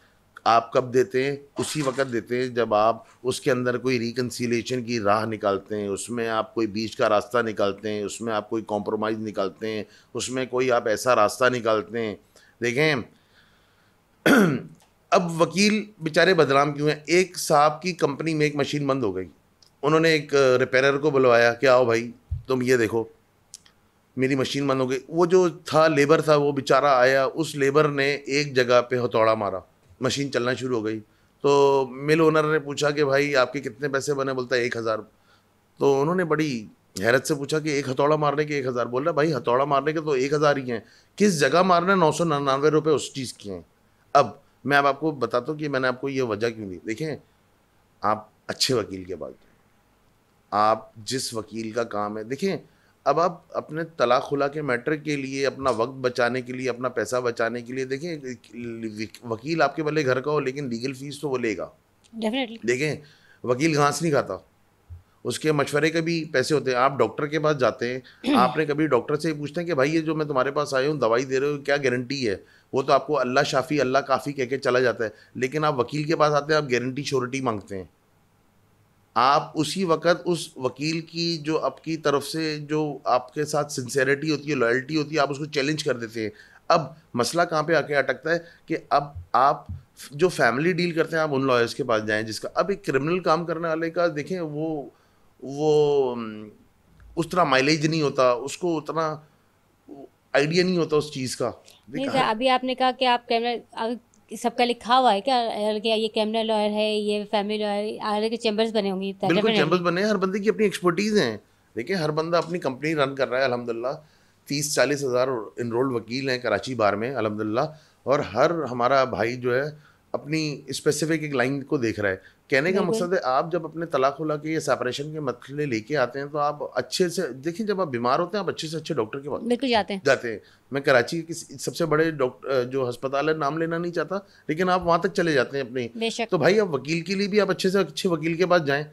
आप कब देते हैं उसी वक्त देते हैं जब आप उसके अंदर कोई रिकनसीलेशन की राह निकालते हैं उसमें आप कोई बीच का रास्ता निकालते हैं उसमें आप कोई कॉम्प्रोमाइज़ निकालते हैं उसमें कोई आप ऐसा रास्ता निकालते हैं देखें अब वकील बेचारे बदनाम क्यों हैं एक साहब की कंपनी में एक मशीन बंद हो गई उन्होंने एक रिपेयरर को बुलवाया कि आओ भाई तुम ये देखो मेरी मशीन बंद हो गई वो जो था लेबर था वो बेचारा आया उस लेबर ने एक जगह पे हथौड़ा मारा मशीन चलना शुरू हो गई तो मिल ओनर ने पूछा कि भाई आपके कितने पैसे बने बोलता है एक हज़ार तो उन्होंने बड़ी हैरत से पूछा कि एक हथौड़ा मारने के एक हज़ार बोल रहा भाई हथौड़ा मारने के तो एक हज़ार ही हैं किस जगह मारने नौ सौ निन्यानवे रुपये उस चीज़ के हैं अब मैं अब आपको बताता हूँ कि मैंने आपको ये वजह क्यों दी देखें आप अच्छे वकील के बाद आप जिस वकील का काम है देखें अब आप अपने तलाक खुला के मैटर के लिए अपना वक्त बचाने के लिए अपना पैसा बचाने के लिए देखें वकील आपके भले घर का हो लेकिन लीगल फीस तो वो लेगा डेफिनेटली देखें वकील घास नहीं खाता उसके मशवरे के भी पैसे होते हैं आप डॉक्टर के पास जाते हैं आपने कभी डॉक्टर से ही पूछते हैं कि भाई ये जो मैं तुम्हारे पास आया हूँ दवाई दे रहे हो क्या गारंटी है वो तो आपको अल्लाह शाफ़ी अल्लाह काफ़ी कह के चला जाता है लेकिन आप वकील के पास आते हैं आप गारंटी श्योरिटी मांगते हैं आप उसी वक़्त उस वकील की जो आपकी तरफ से जो आपके साथ सिंसेरिटी होती है लॉयल्टी होती है आप उसको चैलेंज कर देते हैं अब मसला कहाँ पे आके अटकता है कि अब आप जो फैमिली डील करते हैं आप उन लॉयर्स के पास जाएं जिसका अब एक क्रिमिनल काम करने वाले का देखें वो वो उस तरह माइलेज नहीं होता उसको उतना आइडिया नहीं होता उस चीज़ का नहीं सर अभी आपने कहा कि आप कैमरा सबका लिखा हुआ है क्या कि ये क्रिमिनल लॉयर है ये फैमिली लॉयर अलग चैम्बर्स बने होंगे बिल्कुल चैम्बर्स बने हैं हर बंदे की अपनी एक्सपर्टीज़ हैं देखिए हर बंदा अपनी कंपनी रन कर रहा है अलहमदिल्ला तीस चालीस हज़ार इनरोल्ड वकील हैं कराची बार में अलहमदिल्ला और हर हमारा भाई जो है अपनी स्पेसिफिक एक लाइन को देख रहा है कहने का मकसद है आप जब अपने तलाक खुला के या सेपरेशन के मसले मतलब लेके आते हैं तो आप अच्छे से देखिए जब आप बीमार होते हैं आप अच्छे से अच्छे डॉक्टर के पास बिल्कुल जाते हैं जाते हैं मैं कराची के सबसे बड़े डॉक्टर जो अस्पताल है नाम लेना नहीं चाहता लेकिन आप वहाँ तक चले जाते हैं अपने तो भाई आप वकील के लिए भी आप अच्छे से अच्छे वकील के पास जाएँ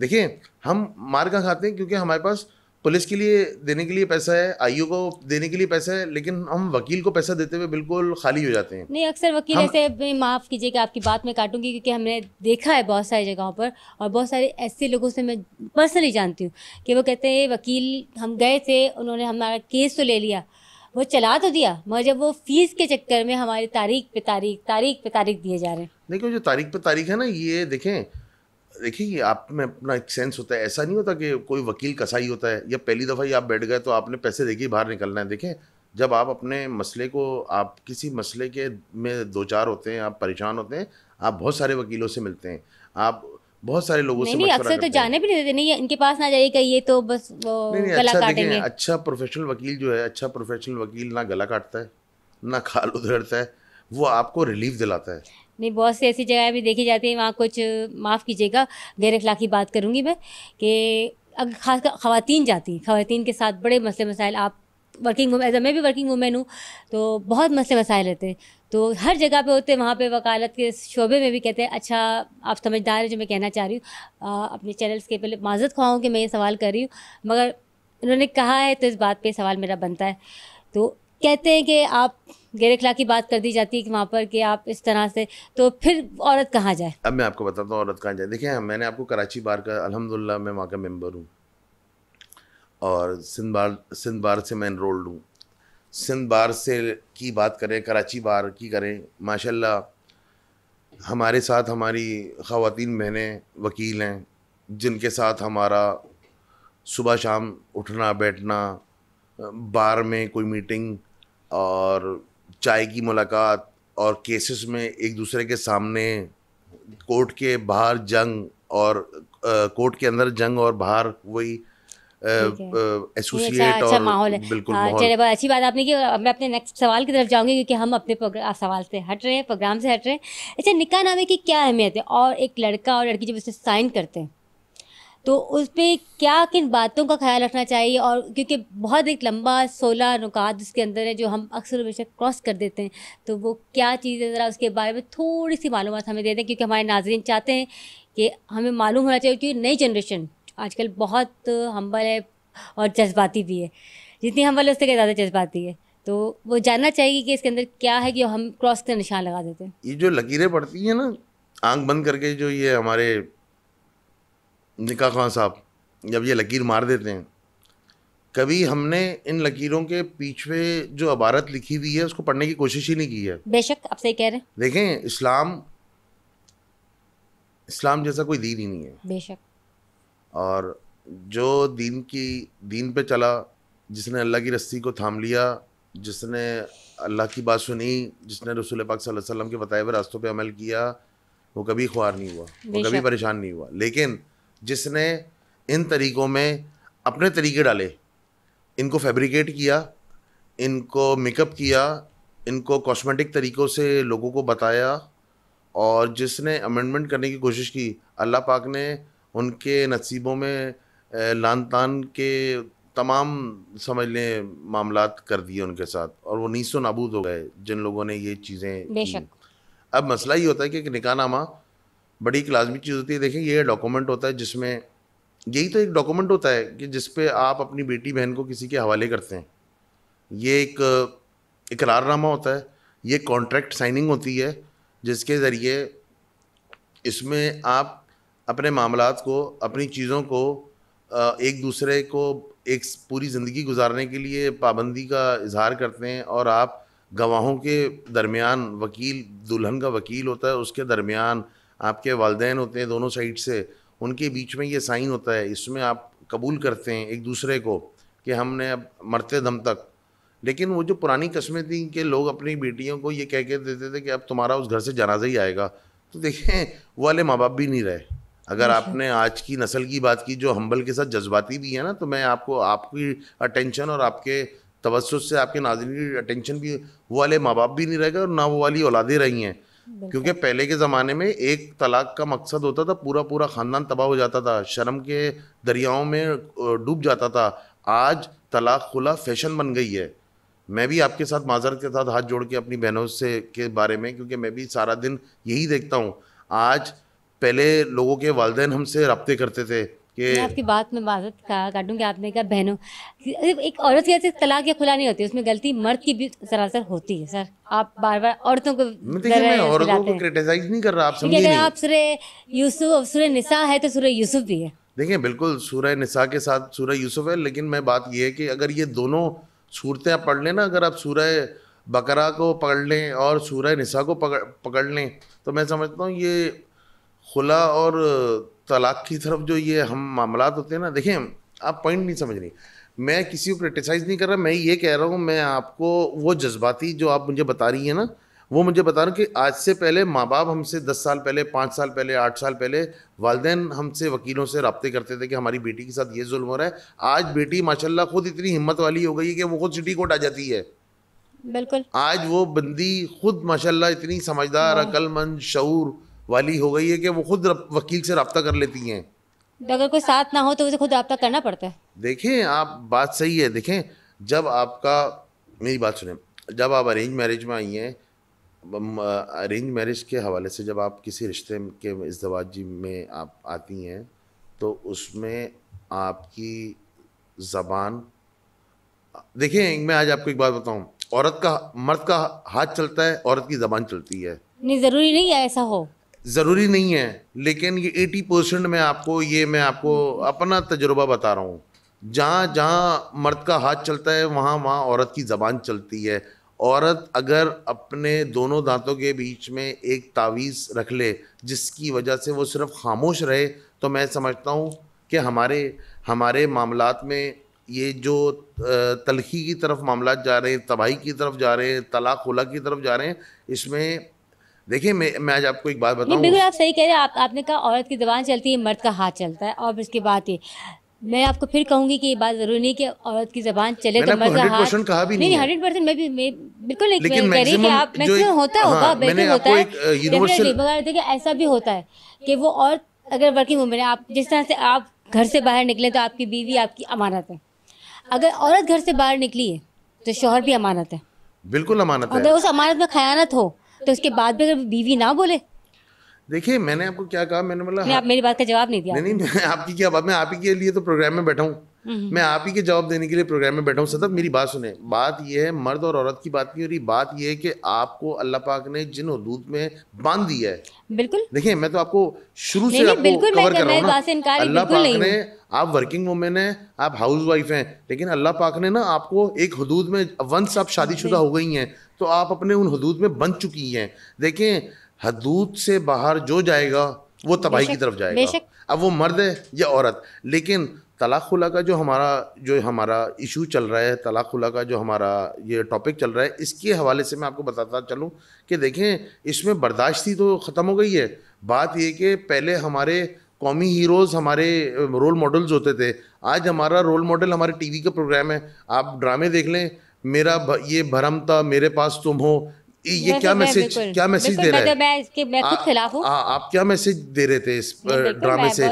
देखिए हम मार का खाते हैं क्योंकि हमारे पास पुलिस के लिए देने के लिए पैसा है आईयो को देने के लिए पैसा है लेकिन हम वकील को पैसा देते हुए बिल्कुल खाली हो जाते हैं नहीं अक्सर वकील हम... ऐसे माफ़ कीजिए कि आपकी बात में काटूंगी क्योंकि हमने देखा है बहुत सारी जगहों पर और बहुत सारे ऐसे लोगों से मैं पर्सनली जानती हूँ कि वो कहते हैं वकील हम गए थे उन्होंने हमारा केस तो ले लिया वो चला तो दिया मगर जब वो फीस के चक्कर में हमारी तारीख पे तारीख तारीख पे तारीख दिए जा रहे हैं देखो जो तारीख पे तारीख है ना ये देखें देखिए आप में अपना एक सेंस होता है ऐसा नहीं होता कि कोई वकील कसाई होता है या पहली दफ़ा ही आप बैठ गए तो आपने पैसे देखिए बाहर निकलना है देखें जब आप अपने मसले को आप किसी मसले के में दो चार होते हैं आप परेशान होते हैं आप बहुत सारे वकीलों से मिलते हैं आप बहुत सारे लोगों नहीं, से नहीं अक्सर तो जाने भी नहीं देते नहीं इनके पास ना जाइए ये तो बस वो नहीं, नहीं, गला अच्छा, काटेंगे अच्छा प्रोफेशनल वकील जो है अच्छा प्रोफेशनल वकील ना गला काटता है ना खाल उधरता है वो आपको रिलीफ दिलाता है नहीं बहुत सी ऐसी जगह भी देखी जाती है वहाँ कुछ माफ़ कीजिएगा गैर अखलाकी बात करूँगी मैं कि अगर खासकर ख़वान जाती हैं ख़वान के साथ बड़े मसले मसाइल आप वर्किंग वूमेन मैं भी वर्किंग वूमेन हूँ तो बहुत मसले मसाइल रहते हैं तो हर जगह पे होते हैं वहाँ पे वकालत के शोबे में भी कहते हैं अच्छा आप समझदार हैं जो मैं कहना चाह रही हूँ अपने चैनल्स के पहले माजत खुआ कि मैं ये सवाल कर रही हूँ मगर उन्होंने कहा है तो इस बात पर सवाल मेरा बनता है तो कहते हैं कि आप गैर की बात कर दी जाती है कि वहाँ पर कि आप इस तरह से तो फिर औरत कहाँ जाए अब मैं आपको बताता हूँ औरत कहाँ जाए देखिए हाँ, मैंने आपको कराची बार का अलहमदिल्ला मैं वहाँ का मेम्बर हूँ और सिंध बार सिंध बार से मैं इनरोल्ड हूँ सिंध बार से की बात करें कराची बार की करें माशाल्लाह हमारे साथ हमारी ख़वान बहनें वकील हैं जिनके साथ हमारा सुबह शाम उठना बैठना बार में कोई मीटिंग और चाय की मुलाकात और केसेस में एक दूसरे के सामने कोर्ट के बाहर जंग और कोर्ट के अंदर जंग और बाहर वही एसोसिएट अच्छा, अच्छा माहौल है बिल्कुल हाँ, चले बहुत अच्छी बात आपने की मैं अपने नेक्स्ट सवाल की तरफ जाऊंगी क्योंकि हम अपने सवाल से हट रहे हैं प्रोग्राम से हट रहे हैं अच्छा निकाह नामे की क्या अहमियत है और एक लड़का और लड़की जब उसे साइन करते हैं तो उस पर क्या किन बातों का ख्याल रखना चाहिए और क्योंकि बहुत एक लंबा सोलह नुकात उसके अंदर है जो हम अक्सर हमेशा क्रॉस कर देते हैं तो वो क्या चीज़ है ज़रा उसके बारे में थोड़ी सी मालूम हमें दे दें क्योंकि हमारे नाजरन चाहते हैं कि हमें मालूम होना चाहिए क्योंकि नई जनरेशन आजकल बहुत हम्बल है और जज्बाती भी है जितनी हम्बल है उससे कहीं ज़्यादा जज्बाती है तो वो जानना चाहिए कि इसके अंदर क्या है कि हम क्रॉस का निशान लगा देते हैं ये जो लकीरें पड़ती हैं ना आंख बंद करके जो ये हमारे निका ख़ान साहब जब ये लकीर मार देते हैं कभी हमने इन लकीरों के पीछे जो अबारत लिखी हुई है उसको पढ़ने की कोशिश ही नहीं की है बेशक आप सही कह रहे हैं देखें इस्लाम इस्लाम जैसा कोई दीन ही नहीं है बेशक और जो दीन की दीन पे चला जिसने अल्लाह की रस्सी को थाम लिया जिसने अल्लाह की बात सुनी जिसने रसूल पाक सल्लल्लाहु अलैहि वसल्लम के बताए हुए रास्तों पे अमल किया वो कभी ख्वार नहीं हुआ वो कभी परेशान नहीं हुआ लेकिन जिसने इन तरीक़ों में अपने तरीके डाले इनको फैब्रिकेट किया इनको मेकअप किया इनको कॉस्मेटिक तरीक़ों से लोगों को बताया और जिसने अमेंडमेंट करने की कोशिश की अल्लाह पाक ने उनके नसीबों में लान तान के तमाम समझ लें मामला कर दिए उनके साथ और वो नीसो नाबूद हो गए जिन लोगों ने ये चीज़ें अब मसला ये होता है कि नामा बड़ी एक लाजमी चीज़ होती है देखिए ये डॉक्यूमेंट होता है जिसमें यही तो एक डॉक्यूमेंट होता है कि जिस पे आप अपनी बेटी बहन को किसी के हवाले करते हैं ये एक इकरारनामा होता है ये कॉन्ट्रैक्ट साइनिंग होती है जिसके ज़रिए इसमें आप अपने मामला को अपनी चीज़ों को एक दूसरे को एक पूरी ज़िंदगी गुजारने के लिए पाबंदी का इजहार करते हैं और आप गवाहों के दरमियान वकील दुल्हन का वकील होता है उसके दरमियान आपके वालदेन होते हैं दोनों साइड से उनके बीच में ये साइन होता है इसमें आप कबूल करते हैं एक दूसरे को कि हमने अब मरते दम तक लेकिन वो जो पुरानी कस्में थी कि लोग अपनी बेटियों को ये कह के देते थे कि अब तुम्हारा उस घर से जनाजा ही आएगा तो देखें वो वाले माँ बाप भी नहीं रहे अगर अच्छा। आपने आज की नस्ल की बात की जो हम्बल के साथ जज्बाती भी है ना तो मैं आपको आपकी अटेंशन और आपके तवसत से आपके नाजरी की अटेंशन भी वो वाले माँ बाप भी नहीं रहेगा और ना वो वाली औलादें रही हैं क्योंकि पहले के ज़माने में एक तलाक का मकसद होता था पूरा पूरा ख़ानदान तबाह हो जाता था शर्म के दरियाओं में डूब जाता था आज तलाक खुला फैशन बन गई है मैं भी आपके साथ माजरत के साथ हाथ जोड़ के अपनी बहनों से के बारे में क्योंकि मैं भी सारा दिन यही देखता हूँ आज पहले लोगों के वालदेन हमसे रबते करते थे मैं आपकी बात में माजत का काटूंगी आपने कहा बहनों एक औरत की तलाक या खुला नहीं होती उसमें गलती मर्द की भी सरासर होती है सर आप बार बार औरतों को मैं औरतों को क्रिटिसाइज नहीं कर रहा आप समझिए अगर आप सूर्य यूसुफ और सूर्य निसा है तो सूर्य यूसुफ भी है देखिए बिल्कुल सूर्य निसा के साथ सूर्य यूसुफ है लेकिन मैं बात यह है कि अगर ये दोनों सूरतें आप पढ़ लें ना अगर आप सूर्य बकरा को पकड़ लें और सूर्य निशा को पकड़ पकड़ लें तो मैं समझता हूँ ये खुला और तलाक की तरफ जो ये हम मामला होते हैं ना देखें आप पॉइंट नहीं समझ रही मैं किसी को क्रिटिसाइज़ नहीं कर रहा मैं ये कह रहा हूँ मैं आपको वो जज्बाती जो आप मुझे बता रही हैं ना वो मुझे बता रहा हूँ कि आज से पहले माँ बाप हमसे दस साल पहले पाँच साल पहले आठ साल पहले वालदेन हमसे वकीलों से रबते करते थे कि हमारी बेटी के साथ ये जुल्म हो रहा है आज बेटी माशाल्लाह खुद इतनी हिम्मत वाली हो गई है कि वो खुद सिटी कोर्ट आ जाती है बिल्कुल आज वो बंदी खुद माशाल्लाह इतनी समझदार हाँ। अकलमंद शूर वाली हो गई है कि वो खुद वकील से रबता कर लेती हैं अगर कोई साथ ना हो तो उसे खुद रबा करना पड़ता है देखें आप बात सही है देखें जब आपका मेरी बात सुने जब आप अरेंज मैरिज में आई हैं अरेंज मैरिज के हवाले से जब आप किसी रिश्ते के इजवाजी में आप आती हैं तो उसमें आपकी ज़बान देखें मैं आज आपको एक बात बताऊं औरत का मर्द का हाथ चलता है औरत की ज़बान चलती है नहीं ज़रूरी नहीं है ऐसा हो ज़रूरी नहीं है लेकिन ये एटी परसेंट में आपको ये मैं आपको अपना तजुर्बा बता रहा हूँ जहाँ जहाँ मर्द का हाथ चलता है वहाँ वहाँ औरत की ज़बान चलती है औरत अगर अपने दोनों दांतों के बीच में एक तावीज़ रख ले जिसकी वजह से वो सिर्फ खामोश रहे तो मैं समझता हूँ कि हमारे हमारे मामला में ये जो तलखी की तरफ मामला जा रहे हैं तबाही की तरफ जा रहे हैं तलाक खुला की तरफ जा रहे हैं इसमें देखिए मैं मैं आज आपको एक बात बताऊं बिल्कुल आप सही कह रहे हैं आप आपने कहा औरत की जबान चलती है मर्द का हाथ चलता है और इसके बाद ये मैं आपको फिर कहूंगी कि ये बात जरूरी नहीं कि औरत की जबान चले तो मर्द का हाथ कहा भी नहीं हंड्रेड परसेंट मैं भी मैं बिल्कुल होता हाँ, होगा बिल्कुल होता है uh, देखिए ऐसा भी होता है कि वो औरत अगर वर्किंग वूमेन है आप जिस तरह से आप घर से बाहर निकले तो आपकी बीवी आपकी अमानत है अगर औरत घर से बाहर निकली है तो शोहर भी अमानत है बिल्कुल अमानत है अगर उस अमानत में खयानत हो तो उसके बाद भी अगर बीवी ना बोले देखिए मैंने आपको क्या कहा मैंने बोला आप हाँ। मेरी बात का जवाब नहीं दिया नहीं नहीं आपकी क्या बात मैं आप ही के लिए तो प्रोग्राम में बैठा हूँ हम्म। मैं आप ही के जवाब देने के लिए प्रोग्राम में बैठा हूँ सतत मेरी बात सुने बात यह है मर्द और औरत की बात नहीं हो रही बात यह है कि आपको अल्लाह पाक ने जिन हदूद में बांध दिया है बिल्कुल देखिए मैं तो आपको शुरू से आपको कवर कर रहा हूँ अल्लाह पाक ने आप वर्किंग वुमेन है आप हाउस वाइफ है लेकिन अल्लाह पाक ने ना आपको एक हदूद में वंस आप शादीशुदा हो गई हैं तो आप अपने उन हदूद में बन चुकी हैं देखें हदूद से बाहर जो जाएगा वो तबाही की तरफ जाएगा अब वो मर्द है या औरत लेकिन खुला का जो हमारा जो हमारा इशू चल रहा है खुला का जो हमारा ये टॉपिक चल रहा है इसके हवाले से मैं आपको बताता चलूँ कि देखें इसमें बर्दाश्ती तो ख़त्म हो गई है बात ये कि पहले हमारे कौमी हीरोज़ हमारे रोल मॉडल्स होते थे आज हमारा रोल मॉडल हमारे टीवी का प्रोग्राम है आप ड्रामे देख लें मेरा ये भरम था मेरे पास तुम हो ये क्या तो, मैसेज क्या मैसेज दे रहा तो, है आप क्या मैसेज दे रहे थे इस ड्रामे से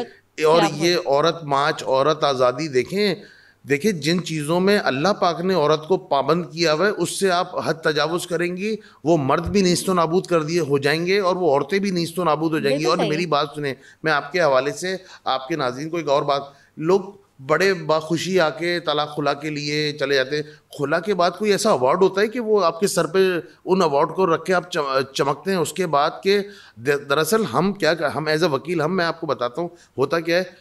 और ये औरत मार्च औरत आज़ादी देखें देखिए जिन चीज़ों में अल्लाह पाक ने औरत को पाबंद किया हुआ है उससे आप हद तजावज़ करेंगी वो मर्द भी नीस्तो नाबूद कर दिए हो जाएंगे और वो औरतें भी नस्तो नाबूद हो जाएंगी और मेरी बात सुने मैं आपके हवाले से आपके नाजीन को एक और बात लोग बड़े बाखुशी आके तलाक खुला के लिए चले जाते हैं खुला के बाद कोई ऐसा अवार्ड होता है कि वो आपके सर पे उन अवार्ड को रख के आप चमकते हैं उसके बाद के दरअसल हम क्या हम एज अ वकील हम मैं आपको बताता हूँ होता क्या है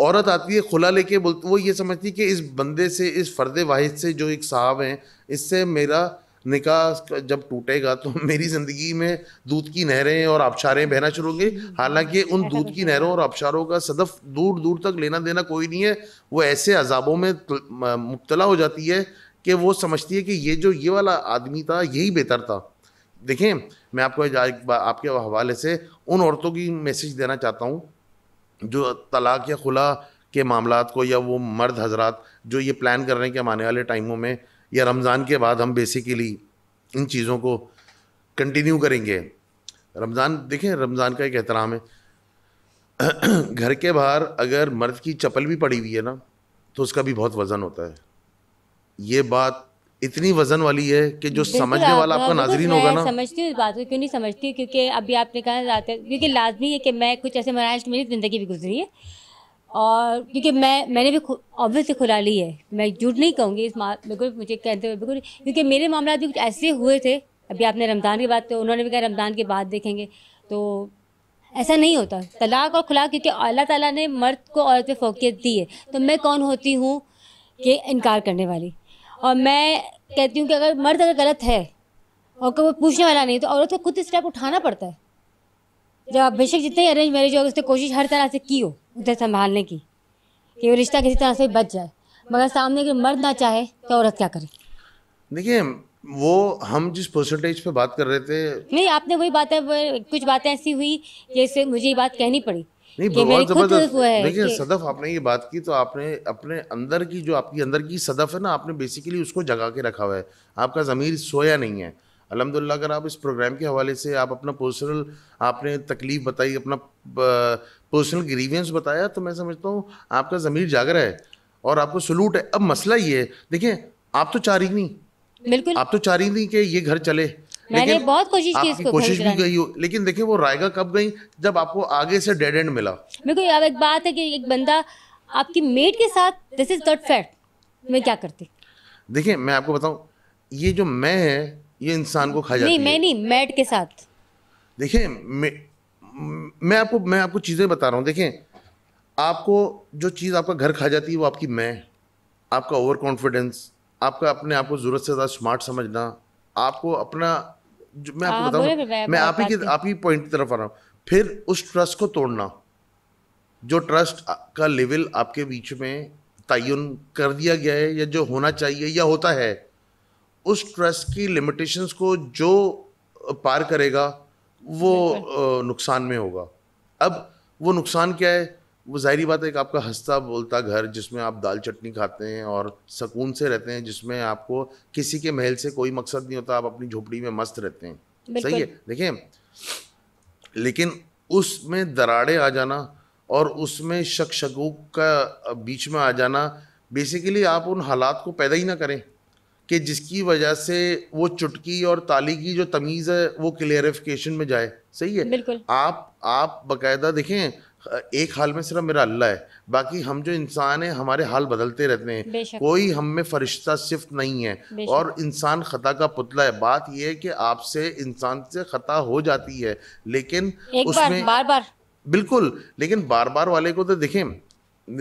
औरत आती है खुला लेके बोलती वो ये समझती कि इस बंदे से इस फर्द वाहिद से जो एक साहब हैं इससे मेरा निकाह जब टूटेगा तो मेरी ज़िंदगी में दूध की नहरें और आबशारें बहना शुरू होंगी हालांकि हाँ, उन हाँ, दूध हाँ, की नहरों और आबशारों का सदफ दूर दूर तक लेना देना कोई नहीं है वो ऐसे अजाबों में मुबतला हो जाती है कि वो समझती है कि ये जो ये वाला आदमी था यही बेहतर था देखें मैं आपको आपके हवाले से उन औरतों की मैसेज देना चाहता हूँ जो तलाक या खुला के मामला को या वो मर्द हजरात जो ये प्लान कर रहे हैं कि हम आने वाले टाइमों में या रमज़ान के बाद हम बेसिकली इन चीज़ों को कंटिन्यू करेंगे रमज़ान देखें रमज़ान का एक एहतराम है घर के बाहर अगर मर्द की चप्पल भी पड़ी हुई है ना तो उसका भी बहुत वज़न होता है ये बात इतनी वजन वाली है कि जो समझने वाला आपका तो नाजरीन होगा ना समझती हूँ इस बात को क्यों नहीं समझती क्योंकि अभी आपने कहा जाते क्योंकि लाजमी है कि मैं कुछ ऐसे मराइल मेरी ज़िंदगी भी गुजरी है और क्योंकि मैं मैंने भी ऑब्वियसली खुला ली है मैं झूठ नहीं कहूँगी इस बिल्कुल मुझे कहते हुए बिल्कुल क्योंकि मेरे मामला भी कुछ ऐसे हुए थे अभी आपने रमज़ान की बात तो उन्होंने भी कहा रमज़ान के बाद देखेंगे तो ऐसा नहीं होता तलाक और खुला क्योंकि अल्लाह ताला ने मर्द को औरत पे फोकियत दी है तो मैं कौन होती हूँ कि इनकार करने वाली और मैं कहती हूँ कि अगर मर्द अगर गलत है और कोई पूछने वाला नहीं तो औरत को खुद स्टेप उठाना पड़ता है जब बेशक जितने अरेंज मैरिज होगा उसने कोशिश हर तरह से की हो उसे संभालने की कि वो रिश्ता किसी तरह से बच जाए मगर सामने अगर मर्द ना चाहे तो औरत क्या करे देखिए वो हम जिस परसेंटेज पे बात कर रहे थे नहीं आपने वही बातें कुछ बातें ऐसी हुई जैसे मुझे ये बात कहनी पड़ी नहीं बहुत जबरदस्त देखिए सदफ आपने ये बात की तो आपने अपने अंदर की जो आपकी अंदर की सदफ है ना आपने बेसिकली उसको जगा के रखा हुआ है आपका ज़मीर सोया नहीं है अलहमदिल्ला अगर आप इस प्रोग्राम के हवाले से आप अपना पर्सनल आपने तकलीफ़ बताई अपना पर्सनल ग्रीवियंस बताया तो मैं समझता हूँ आपका ज़मीर जागर है और आपको सलूट है अब मसला ये है देखिए आप तो चाह रही नहीं बिल्कुल आप तो चाह रही नहीं कि ये घर चले मैंने बहुत कोशिश की इसको कोशिश भी गई हो लेकिन देखिए वो रायगा कब गई जब आपको आगे से डेड एंड मिला मेरे को अब एक बात है कि एक बंदा आपकी मेड के साथ दिस इज नॉट फेयर मैं क्या करती देखिए मैं आपको बताऊं ये जो मैं है ये इंसान को खा जाती नहीं है मैं नहीं मैट के साथ देखिए मैं, मैं आपको मैं आपको चीज़ें बता रहा हूँ देखें आपको जो चीज़ आपका घर खा जाती है वो आपकी मैं आपका ओवर कॉन्फिडेंस आपका अपने आप को ज़रूरत से ज़्यादा स्मार्ट समझना आपको अपना जो मैं आपको हाँ, बताऊँ मैं आप ही आप ही पॉइंट की तरफ आ रहा हूँ फिर उस ट्रस्ट को तोड़ना जो ट्रस्ट का लेवल आपके बीच में तयन कर दिया गया है या जो होना चाहिए या होता है उस ट्रस्ट की लिमिटेशंस को जो पार करेगा वो नुकसान में होगा अब वो नुकसान क्या है वो जाहरी बात है कि आपका हंसता बोलता घर जिसमें आप दाल चटनी खाते हैं और सुकून से रहते हैं जिसमें आपको किसी के महल से कोई मकसद नहीं होता आप अपनी झोपड़ी में मस्त रहते हैं सही है देखिए लेकिन उसमें दराड़े आ जाना और उसमें शक शकूक का बीच में आ जाना बेसिकली आप उन हालात को पैदा ही ना करें कि जिसकी वजह से वो चुटकी और ताली की जो तमीज़ है वो क्लियरिफिकेशन में जाए सही है बिल्कुल आप आप बकायदा देखें एक हाल में सिर्फ मेरा अल्लाह है बाकी हम जो इंसान हैं हमारे हाल बदलते रहते हैं कोई हम में फरिश्ता सिर्फ नहीं है और इंसान खता का पुतला है बात यह है कि आपसे इंसान से खता हो जाती है लेकिन उसमें बार बार बिल्कुल लेकिन बार बार वाले को तो देखें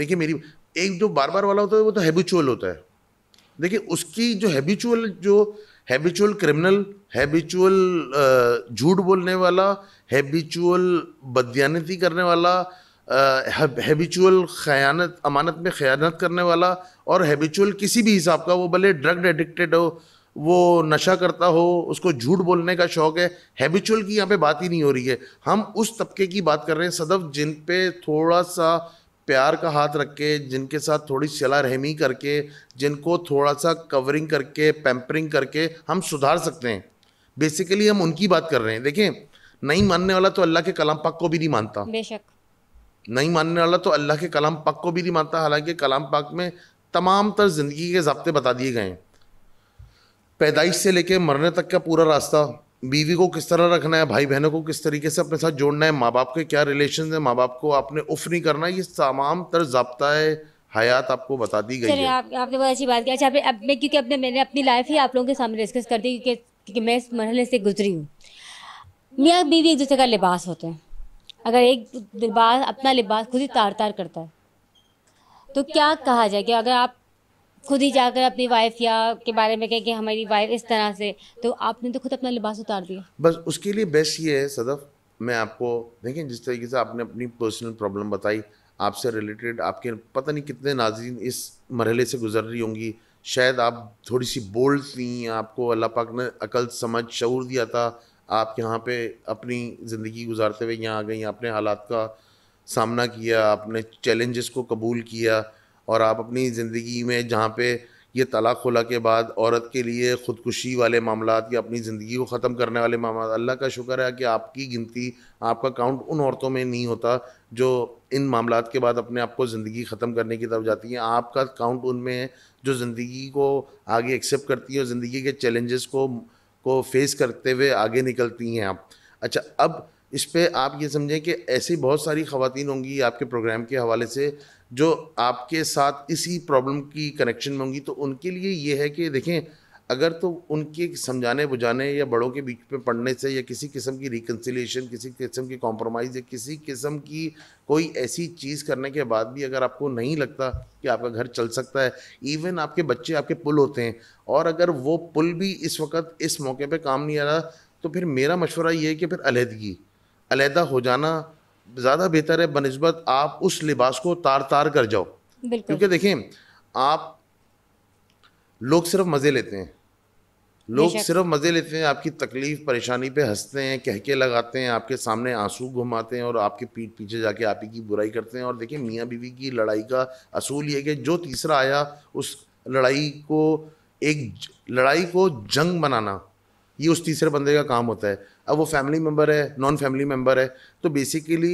देखिए मेरी एक जो बार बार वाला होता है वो तो हैबिचुअल होता है देखिए उसकी जो हैबिचुअल जो हैबिचुअल क्रिमिनल हैबिचुअल झूठ बोलने वाला हैबिचुअल बदयानती करने वाला हैबिचुअल खयानत अमानत में खयानत करने वाला और हैबिचुअल किसी भी हिसाब का वो भले ड्रग एडिक्टेड हो वो नशा करता हो उसको झूठ बोलने का शौक़ है हैबिचुअल की यहाँ पे बात ही नहीं हो रही है हम उस तबके की बात कर रहे हैं सदफ जिन पे थोड़ा सा प्यार का हाथ रख के जिनके साथ थोड़ी सला रहमी करके जिनको थोड़ा सा कवरिंग करके पैम्परिंग करके हम सुधार सकते हैं बेसिकली हम उनकी बात कर रहे हैं देखें नहीं मानने वाला तो अल्लाह के कलाम पाक को भी नहीं मानता बेशक नहीं मानने वाला तो अल्लाह के कलाम पाक को भी नहीं मानता हालांकि कलाम पाक में तमाम तर ज़िंदगी के जबते बता दिए गए हैं पैदाइश से लेके मरने तक का पूरा रास्ता बीवी को किस तरह रखना है भाई बहनों को किस तरीके से अपने साथ जोड़ना है माँ बाप के क्या रिलेशन है माँ बाप को आपने उफ नहीं करना ये तमाम तर जबता है हयात आपको बता दी गई है आप, आपने बहुत अच्छी बात की अच्छा आपने मैं क्योंकि अपने मैंने अपनी लाइफ ही आप लोगों के सामने डिस्कस कर दी क्योंकि, क्योंकि मैं इस मरहले से गुजरी हूँ मियाँ बीवी एक दूसरे का लिबास होते हैं अगर एक लिबास अपना लिबास खुद ही तार तार करता है तो क्या कहा जाए कि अगर आप खुद ही जाकर अपनी वाइफ या के बारे में कहें कि हमारी वाइफ इस तरह से तो आपने तो खुद अपना लिबास उतार दिया बस उसके लिए बेस्ट ये है सदफ मैं आपको देखें जिस तरीके से आपने अपनी पर्सनल प्रॉब्लम बताई आपसे रिलेटेड आपके पता नहीं कितने नाजीन इस मरहले से गुजर रही होंगी शायद आप थोड़ी सी बोल्ड थी आपको अल्लाह पाक ने अकल समझ शूर दिया था आप यहाँ पे अपनी ज़िंदगी गुजारते हुए यहाँ आ गई आपने हालात का सामना किया आपने चैलेंजेस को कबूल किया और आप अपनी ज़िंदगी में जहाँ पे ये तलाक़ खुला के बाद औरत के लिए ख़ुदकुशी वाले मामला या अपनी ज़िंदगी को ख़त्म करने वाले मामला अल्लाह का शुक्र है कि आपकी गिनती आपका काउंट उन औरतों में नहीं होता जो इन मामला के बाद अपने आप को ज़िंदगी ख़त्म करने की तरफ जाती हैं आपका काउंट उनमें है जो ज़िंदगी को आगे एक्सेप्ट करती है और ज़िंदगी के चैलेंजेस को को फेस करते हुए आगे निकलती हैं आप अच्छा अब इस पर आप ये समझें कि ऐसी बहुत सारी खवतिन होंगी आपके प्रोग्राम के हवाले से जो आपके साथ इसी प्रॉब्लम की कनेक्शन में होंगी तो उनके लिए ये है कि देखें अगर तो उनके समझाने बुझाने या बड़ों के बीच में पढ़ने से या किसी किस्म की रिकन्सिलेशन किसी किस्म की कॉम्प्रोमाइज़ या किसी किस्म की कोई ऐसी चीज़ करने के बाद भी अगर आपको नहीं लगता कि आपका घर चल सकता है इवन आपके बच्चे आपके पुल होते हैं और अगर वो पुल भी इस वक्त इस मौके पर काम नहीं आ रहा तो फिर मेरा मशवरा ये है कि फिर अलहदगी अलहदा हो जाना ज़्यादा बेहतर है बनस्बत आप उस लिबास को तार तार कर जाओ क्योंकि देखें आप लोग सिर्फ मज़े लेते हैं लोग सिर्फ मज़े लेते हैं आपकी तकलीफ़ परेशानी पे हंसते हैं कहके लगाते हैं आपके सामने आंसू घुमाते हैं और आपके पीठ पीछे जाके आप ही की बुराई करते हैं और देखिए मियाँ बीवी की लड़ाई का असूल ये कि जो तीसरा आया उस लड़ाई को एक लड़ाई को जंग बनाना ये उस तीसरे बंदे का काम होता है अब वो फैमिली मेम्बर है नॉन फैमिली मेम्बर है तो बेसिकली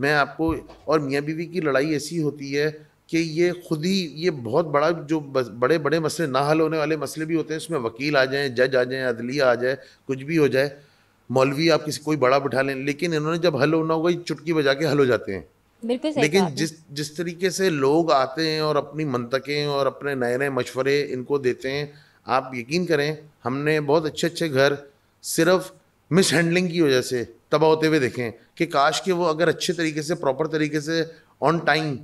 मैं आपको और मियाँ बीवी की लड़ाई ऐसी होती है कि ये खुद ही ये बहुत बड़ा जो बड़े बड़े मसले ना हल होने वाले मसले भी होते हैं उसमें वकील आ जाएँ जज आ जाएँ अदलिया आ जाए कुछ भी हो जाए मौलवी आप किसी कोई बड़ा बिठा लें लेकिन इन्होंने जब हल होना होगा ये चुटकी बजा के हल हो जाते हैं लेकिन जिस जिस तरीके से लोग आते हैं और अपनी मनतकें और अपने नए नए मशवरे इनको देते हैं आप यकीन करें हमने बहुत अच्छे अच्छे घर सिर्फ मिस हैंडलिंग की वजह से तबाह होते हुए देखें कि काश के वो अगर अच्छे तरीके से प्रॉपर तरीके से ऑन टाइम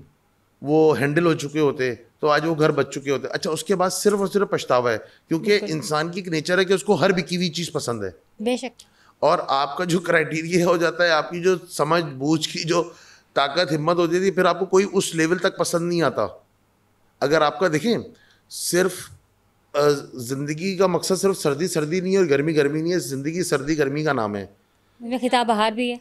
वो हैंडल हो चुके होते तो आज वो घर बच चुके होते अच्छा उसके बाद सिर्फ और सिर्फ पछतावा है क्योंकि इंसान की एक नेचर है कि उसको हर बिकी हुई चीज़ पसंद है बेशक और आपका जो क्राइटेरिया हो जाता है आपकी जो समझ बूझ की जो ताकत हिम्मत होती थी फिर आपको कोई उस लेवल तक पसंद नहीं आता अगर आपका देखें सिर्फ ज़िंदगी का मकसद सिर्फ सर्दी सर्दी नहीं है और गर्मी गर्मी नहीं है ज़िंदगी सर्दी गर्मी का नाम है खिताब बहार भी है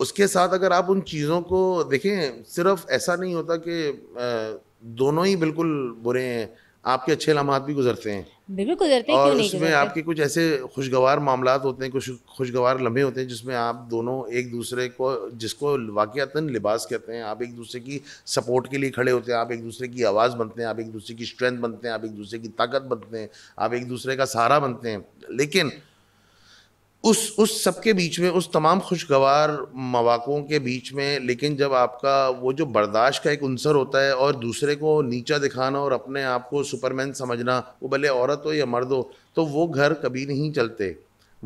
उसके साथ अगर आप उन चीज़ों को देखें सिर्फ ऐसा नहीं होता कि दोनों ही बिल्कुल बुरे हैं आपके अच्छे लम्हात भी गुजरते हैं बिल्कुल गुजरते हैं और उसमें आपके कुछ ऐसे खुशगवार मामला होते हैं कुछ खुशगवार लम्हे होते हैं जिसमें आप दोनों एक दूसरे को जिसको वाक़ता लिबास कहते हैं आप एक दूसरे की सपोर्ट के लिए खड़े होते हैं आप एक दूसरे की आवाज़ बनते हैं आप एक दूसरे की स्ट्रेंथ बनते हैं आप एक दूसरे की ताकत बनते हैं आप एक दूसरे का सहारा बनते हैं लेकिन उस उस सब के बीच में उस तमाम खुशगवार मौाक़ों के बीच में लेकिन जब आपका वो जो बर्दाश्त का एक अंसर होता है और दूसरे को नीचा दिखाना और अपने आप को सुपरमैन समझना वो भले औरत हो या मर्द हो तो वो घर कभी नहीं चलते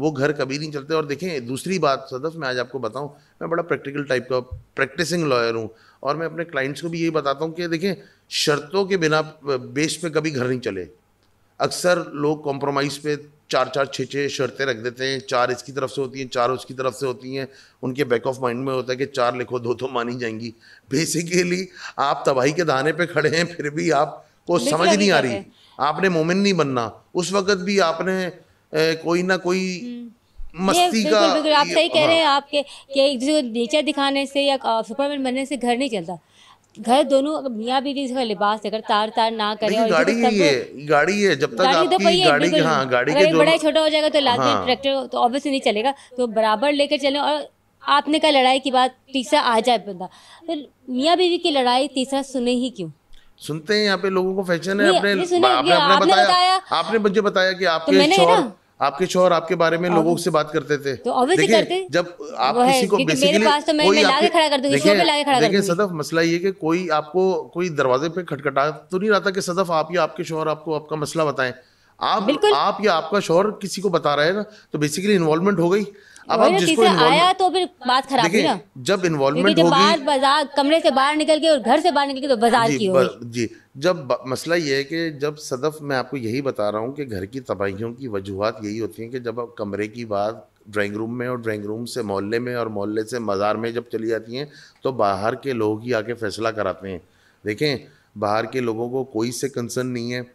वो घर कभी नहीं चलते और देखें दूसरी बात सदफ मैं आज आपको बताऊं मैं बड़ा प्रैक्टिकल टाइप का प्रैक्टिसिंग लॉयर हूं और मैं अपने क्लाइंट्स को भी यही बताता हूं कि देखें शर्तों के बिना बेस पे कभी घर नहीं चले अक्सर लोग कॉम्प्रोमाइज़ पे चार चार छः छः शर्तें रख देते हैं चार इसकी तरफ से होती हैं चार उसकी तरफ से होती हैं उनके बैक ऑफ माइंड में होता है कि चार लिखो दो तो मानी जाएंगी बेसिकली आप तबाही के दाने पे खड़े हैं फिर भी आपको समझ नहीं आ रही आपने मोमिन नहीं बनना उस वक्त भी आपने ए, कोई ना कोई हम्म। मस्ती का आप सही कह रहे हाँ। हैं आपके नेचर दिखाने से या सुपरमैन बनने से घर नहीं चलता घर दोनों मियाँ बीवी का लिबास अगर तार तार ना करें और गाड़ी ही है गाड़ी है जब तक गाड़ी तो आपकी गाड़ी, गाड़ी के हाँ गाड़ी के बड़ा ही छोटा हो जाएगा तो लास्ट में हाँ। ट्रैक्टर तो ऑब्वियसली नहीं चलेगा तो बराबर लेकर चलें और आपने कहा लड़ाई की बात तीसरा आ जाए बंदा फिर तो मियाँ बीवी की लड़ाई तीसरा सुने ही क्यों सुनते हैं यहाँ पे लोगों को फैशन है आपने आपने बताया आपने मुझे बताया कि तो आपके शोहर आपके शोहर आपके बारे में लोगों से बात करते थे तो करते जब आप किसी को बेसिकली तो कोई देखिए सदफ मसला ये कि कोई आपको कोई दरवाजे पे खटखटा तो नहीं रहा था कि सदफ आप या आपके शोहर आपको आपका मसला बताएं आप आप या आपका शोहर किसी को बता रहे हैं ना तो बेसिकली इन्वॉल्वमेंट हो गई अब हम जिसको आया तो फिर बात खराब है जब इन्वॉल्वमेंट होगी बाहर बाजार कमरे से बाहर निकल के और घर से बाहर निकल के तो बाजार की होगी जी जब मसला ये है कि जब सदफ मैं आपको यही बता रहा हूँ कि घर की तबाहियों की वजूहत यही होती है कि जब कमरे की बात ड्राइंग रूम में और ड्राइंग रूम से मोहल्ले में और मोहल्ले से मज़ार में जब चली जाती हैं तो बाहर के लोग ही आके फैसला कराते हैं देखें बाहर के लोगों को कोई से कंसर्न नहीं है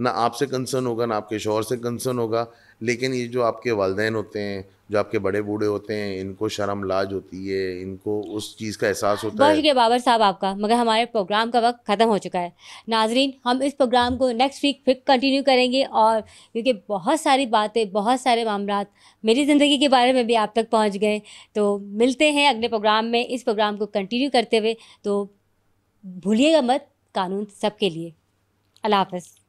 ना आपसे कंसर्न होगा ना आपके शोर से कंसर्न होगा लेकिन ये जो आपके वालदेन होते हैं जो आपके बड़े बूढ़े होते हैं इनको शर्म लाज होती है इनको उस चीज़ का एहसास होता है बहुत शुक्रिया बाबर साहब आपका मगर हमारे प्रोग्राम का वक्त ख़त्म हो चुका है नाजरीन हम इस प्रोग्राम को नेक्स्ट वीक फिर कंटिन्यू करेंगे और क्योंकि बहुत सारी बातें बहुत सारे मामला मेरी ज़िंदगी के बारे में भी आप तक पहुँच गए तो मिलते हैं अगले प्रोग्राम में इस प्रोग्राम को कंटिन्यू करते हुए तो भूलिएगा मत कानून सबके लिए अल्लाह हाफ़